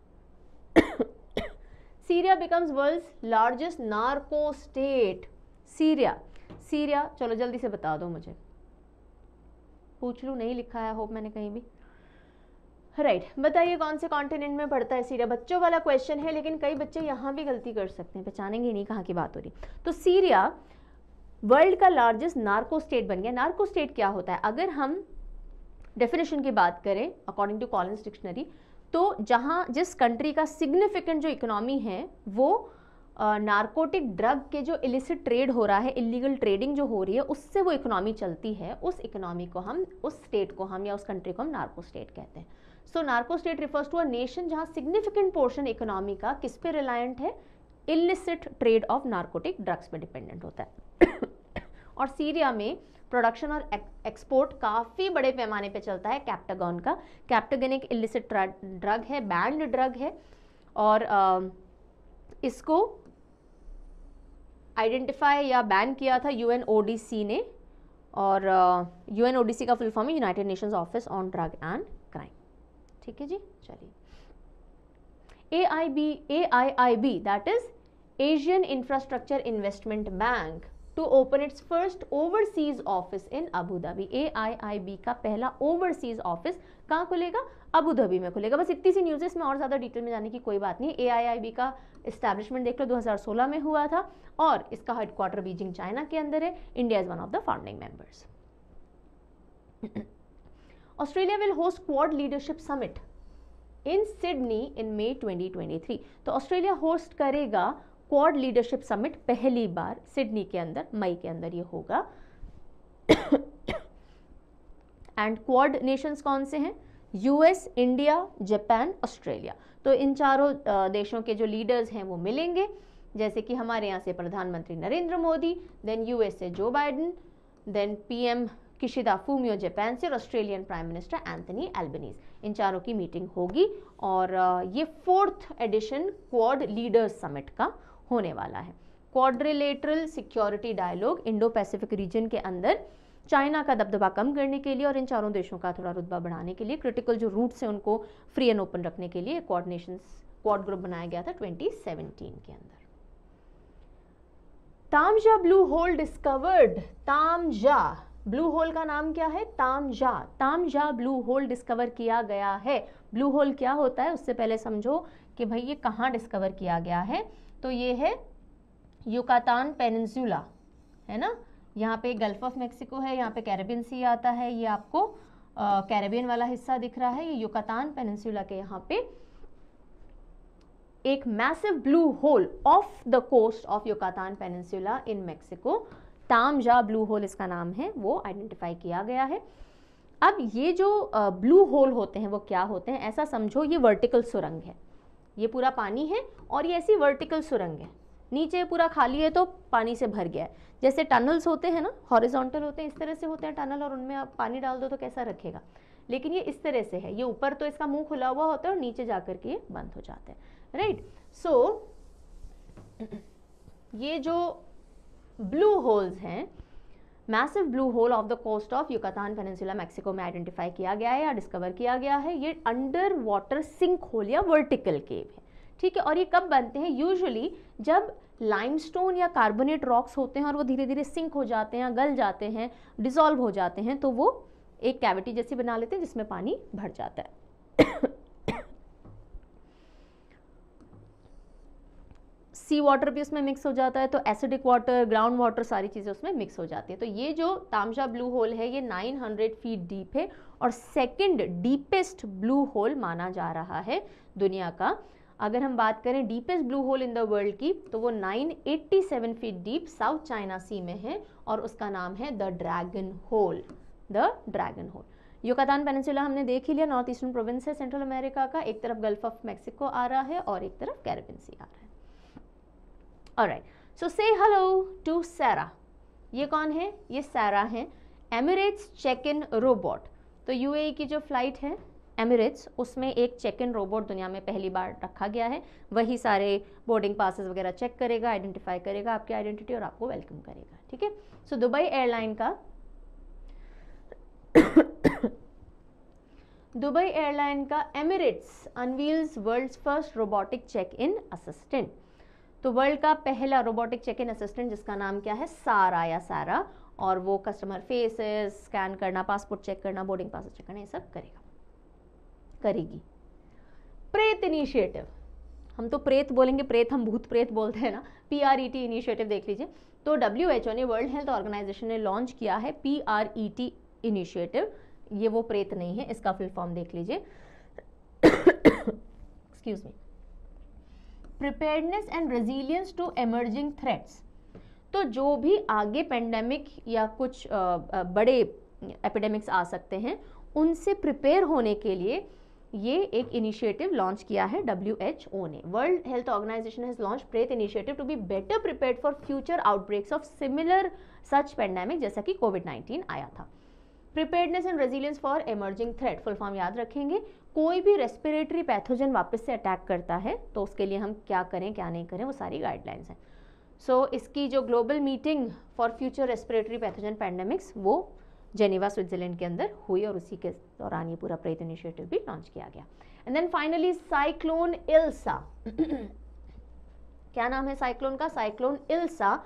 Syria becomes world largest narco state Syria Syria चलो जल्दी से बता दो मुझे पूछ लू नहीं लिखा है होप मैंने कहीं भी राइट right. बताइए कौन से कॉन्टिनेंट में पड़ता है सीरिया बच्चों वाला क्वेश्चन है लेकिन कई बच्चे यहाँ भी गलती कर सकते हैं पहचानेंगे नहीं कहाँ की बात हो रही तो सीरिया वर्ल्ड का लार्जेस्ट नार्को स्टेट बन गया नार्को स्टेट क्या होता है अगर हम डेफिनेशन की बात करें अकॉर्डिंग टू कॉलेंस डिक्शनरी तो जहाँ जिस कंट्री का सिग्निफिकेंट जो इकोनॉमी है वो नारकोटिक ड्रग के जो इलिसिट ट्रेड हो रहा है इलीगल ट्रेडिंग जो हो रही है उससे वो इकोनॉमी चलती है उस इकोनॉमी को हम उस स्टेट को हम या उस कंट्री को हम नार्को स्टेट कहते हैं so narco state refers to a nation जहाँ सिग्निफिकेंट पोर्शन इकोनॉमी का किस पे रिलायंट है illicit trade of narcotic drugs पे डिपेंडेंट होता है और सीरिया में प्रोडक्शन और एक्सपोर्ट काफ़ी बड़े पैमाने पे चलता है कैप्टागॉन का कैप्टागन एक इलिसिट ड्रग है बैंड ड्रग है और आ, इसको आइडेंटिफाई या बैन किया था यूएनओडीसी ने और यूएनओडीसी का फुल फॉर्म है United Nations office on drug and crime ठीक है जी चलिए A I B A I I B that is Asian infrastructure investment bank to open its first overseas office in Abu Dhabi A I I B का पहला ओवरसीज ऑफिस कहाँ खुलेगा अबू धाबी में खुलेगा बस इतनी सी न्यूज़ इसमें और ज़्यादा डिटेल में जाने की कोई बात नहीं ए आई आई बी का इस्टेब्लिशमेंट देख लो 2016 में हुआ था और इसका हेडक्वार्टर बीजिंग चाइना के अंदर है India is one of the founding members Australia will host quad leadership summit in Sydney in May 2023 तो ऑस्ट्रेलिया होस्ट करेगा क्वाड लीडरशिप समिट पहली बार सिडनी के अंदर मई के अंदर ये होगा एंड क्वाड नेशंस कौन से हैं यूएस इंडिया जापान ऑस्ट्रेलिया तो इन चारों देशों के जो लीडर्स हैं वो मिलेंगे जैसे कि हमारे यहाँ से प्रधानमंत्री नरेंद्र मोदी देन यूएस से Joe Biden then PM Kishida Fumio Japan से और Australian prime minister Anthony Albanese इन चारों की मीटिंग होगी और ये fourth edition Quad leaders summit का होने वाला है quadrilateral security dialogue Indo Pacific region के अंदर चाइना का दबदबा कम करने के लिए और इन चारों देशों का थोड़ा रुतबा बढ़ाने के लिए क्रिटिकल जो रूट्स हैं उनको फ्री एंड ओपन रखने के लिए कोऑर्डिनेशन क्वाड ग्रुप बनाया गया था 2017 के अंदर Taam Ja blue hole discovered Taam Ja blue hole का नाम क्या है Taam Ja Taam Ja blue hole discover किया गया है ब्लू होल क्या होता है उससे पहले समझो कि भाई ये कहाँ डिस्कवर किया गया है तो ये है युकातान पेनसुला है ना यहाँ पे गल्फ ऑफ मेक्सिको है यहाँ पे कैरेबियन सी आता है ये आपको कैरेबियन वाला हिस्सा दिख रहा है ये युकातान पेनसुला के यहाँ पे एक massive blue hole off the coast of Yucatan peninsula in Mexico Taam Ja blue hole इसका नाम है वो आइडेंटिफाई किया गया है अब ये जो ब्लू होल होते हैं वो क्या होते हैं ऐसा समझो ये वर्टिकल सुरंग है ये पूरा पानी है और ये ऐसी वर्टिकल सुरंग है नीचे पूरा खाली है तो पानी से भर गया है जैसे टनल्स होते हैं ना हॉरिजॉन्टल होते हैं इस तरह से होते हैं टनल और उनमें आप पानी डाल दो तो कैसा रखेगा लेकिन ये इस तरह से है ये ऊपर तो इसका मुंह खुला हुआ होता है और नीचे जाकर के ये बंद हो जाते हैं राइट सो ये जो ब्लू होल्स हैं massive blue hole off the coast of Yucatan peninsula Mexico में आइडेंटिफाई किया गया है या डिस्कवर किया गया है ये अंडर वाटर सिंक होल या वर्टिकल केव है ठीक है और ये कब बनते हैं यूजुअली जब लाइमस्टोन या कार्बोनेट रॉक्स होते हैं और वो धीरे धीरे सिंक हो जाते हैं गल जाते हैं डिजोल्व हो जाते हैं तो वो एक कैविटी जैसी बना लेते हैं जिसमें पानी भर जाता है सी वाटर भी उसमें मिक्स हो जाता है तो एसिडिक वाटर ग्राउंड वाटर सारी चीज़ें उसमें मिक्स हो जाती है तो ये जो तामजा ब्लू होल है ये 900 फीट डीप है और सेकंड डीपेस्ट ब्लू होल माना जा रहा है दुनिया का अगर हम बात करें deepest blue hole in the world की तो वो 987 feet deep south China sea में है और उसका नाम है the dragon hole the dragon hole Yucatan peninsula हमने देख ही लिया नॉर्थ ईस्टर्न प्रोविंस है सेंट्रल अमेरिका का एक तरफ गल्फ ऑफ मैक्सिको आ रहा है और एक तरफ कैरेबिन सी आ रहा है ऑलराइट सो से हेलो टू सैरा ये कौन है ये सैरा है एमिरेट्स चेक इन रोबोट तो यूएई e की जो फ्लाइट है एमिरेट्स उसमें एक चेक इन रोबोट दुनिया में पहली बार रखा गया है वही सारे बोर्डिंग पासेस वगैरह चेक करेगा आइडेंटिफाई करेगा आपकी आइडेंटिटी और आपको वेलकम करेगा ठीक है सो दुबई एयरलाइन का दुबई एयरलाइन का Emirates unveils world first robotic check in assistant तो वर्ल्ड का पहला रोबोटिक चेक इन असिस्टेंट जिसका नाम क्या है सारा या सारा और वो कस्टमर फेसेस स्कैन करना पासपोर्ट चेक करना बोर्डिंग पास चेक करना ये सब करेगा करेगी प्रेत इनिशिएटिव हम तो प्रेत बोलेंगे प्रेत हम भूत प्रेत बोलते हैं ना P R E T initiative देख लीजिए तो डब्ल्यू एच ओ ने वर्ल्ड हेल्थ ऑर्गेनाइजेशन ने लॉन्च किया है P R E T initiative ये वो प्रेत नहीं है इसका फुल फॉर्म देख लीजिए excuse me preparedness and resilience to emerging threats तो जो भी आगे पेंडेमिक या कुछ बड़े एपिडेमिक्स आ सकते हैं उनसे प्रिपेयर होने के लिए ये एक इनिशिएटिव लॉन्च किया है डब्ल्यू एच ओ ने World health Organization has launch PRET initiative to be better prepare for future outbreaks of similar such pandemic जैसा कि कोविड नाइन्टीन आया था preparedness and resilience for emerging threat full form याद रखेंगे कोई भी रेस्पिरेटरी पैथोजन वापस से अटैक करता है तो उसके लिए हम क्या करें क्या नहीं करें वो सारी गाइडलाइंस हैं सो so, इसकी जो global meeting for future respiratory pathogen pandemics वो जेनेवा स्विट्जरलैंड के अंदर हुई और उसी के दौरान ये पूरा प्रेत इनिशिएटिव भी लॉन्च किया गया and then finally cyclone Ilsa क्या नाम है साइक्लोन का साइक्लोन इल्सा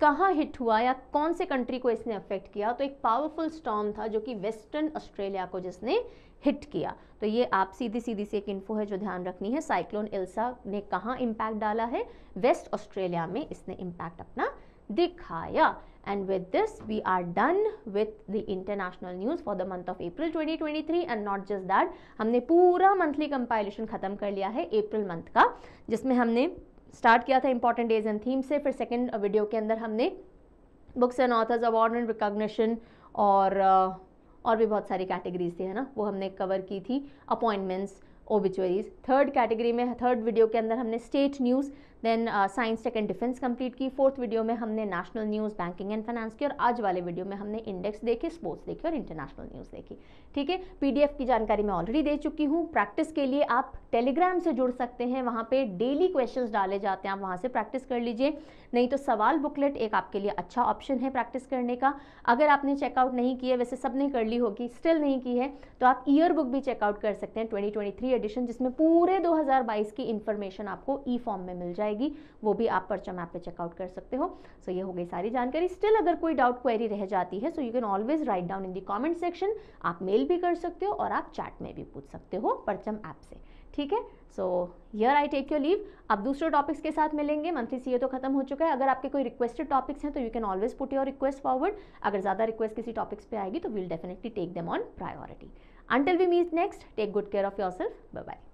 कहाँ हिट हुआ या कौन से कंट्री को इसने अफेक्ट किया तो एक पावरफुल स्टॉम था जो कि वेस्टर्न ऑस्ट्रेलिया को जिसने हिट किया तो ये आप सीधी सीधी सी एक इन्फो है जो ध्यान रखनी है साइक्लोन एल्सा ने कहाँ इम्पैक्ट डाला है वेस्ट ऑस्ट्रेलिया में इसने इम्पैक्ट अपना दिखाया and with this we are done with the international news for the month of April 2023 and not just that हमने पूरा monthly compilation ख़त्म कर लिया है April month का जिसमें हमने start किया था important days and themes से फिर second video के अंदर हमने books and authors award and recognition और uh, और भी बहुत सारी कैटेगरीज थी है ना वो हमने कवर की थी अपॉइंटमेंट्स ओबिचुरीज थर्ड कैटेगरी में थर्ड वीडियो के अंदर हमने state news then science tech and defence complete की फोर्थ वीडियो में हमने national news banking and finance की और आज वाले वीडियो में हमने इंडेक्स देखे स्पोर्ट्स देखे और इंटरनेशनल न्यूज़ देखी ठीक है पीडीएफ की जानकारी मैं ऑलरेडी दे चुकी हूँ प्रैक्टिस के लिए आप टेलीग्राम से जुड़ सकते हैं वहाँ पे डेली क्वेश्चन डाले जाते हैं आप वहाँ से प्रैक्टिस कर लीजिए नहीं तो सवाल बुकलेट एक आपके लिए अच्छा ऑप्शन है प्रैक्टिस करने का अगर आपने चेकआउट नहीं किया वैसे सब ने कर ली होगी स्टिल नहीं की है तो आप ईयर बुक भी चेकआउट कर सकते हैं ट्वेंटी एडिशन जिसमें पूरे दो की इन्फॉर्मेशन आपको ई फॉर्म में मिल जाएगी जाएगी वो भी आप परचम ऐप पे चेकआउट कर सकते हो सो so, ये हो गई सारी जानकारी स्टिल अगर कोई डाउट क्वेरी रह जाती है so you can always write down in the comment section आप मेल भी कर सकते हो और आप चैट में भी पूछ सकते हो परचम ऐप से ठीक है so here I take your leave अब दूसरे टॉपिक्स के साथ मिलेंगे मंथली सीए तो खत्म हो चुका है अगर आपके कोई रिक्वेस्टेड टॉपिक्स हैं तो you can always put your request forward अगर ज़्यादा रिक्वेस्ट किसी टॉपिक्स पे आएगी तो we'll definitely take them on priority until we meet next take good care of yourself bye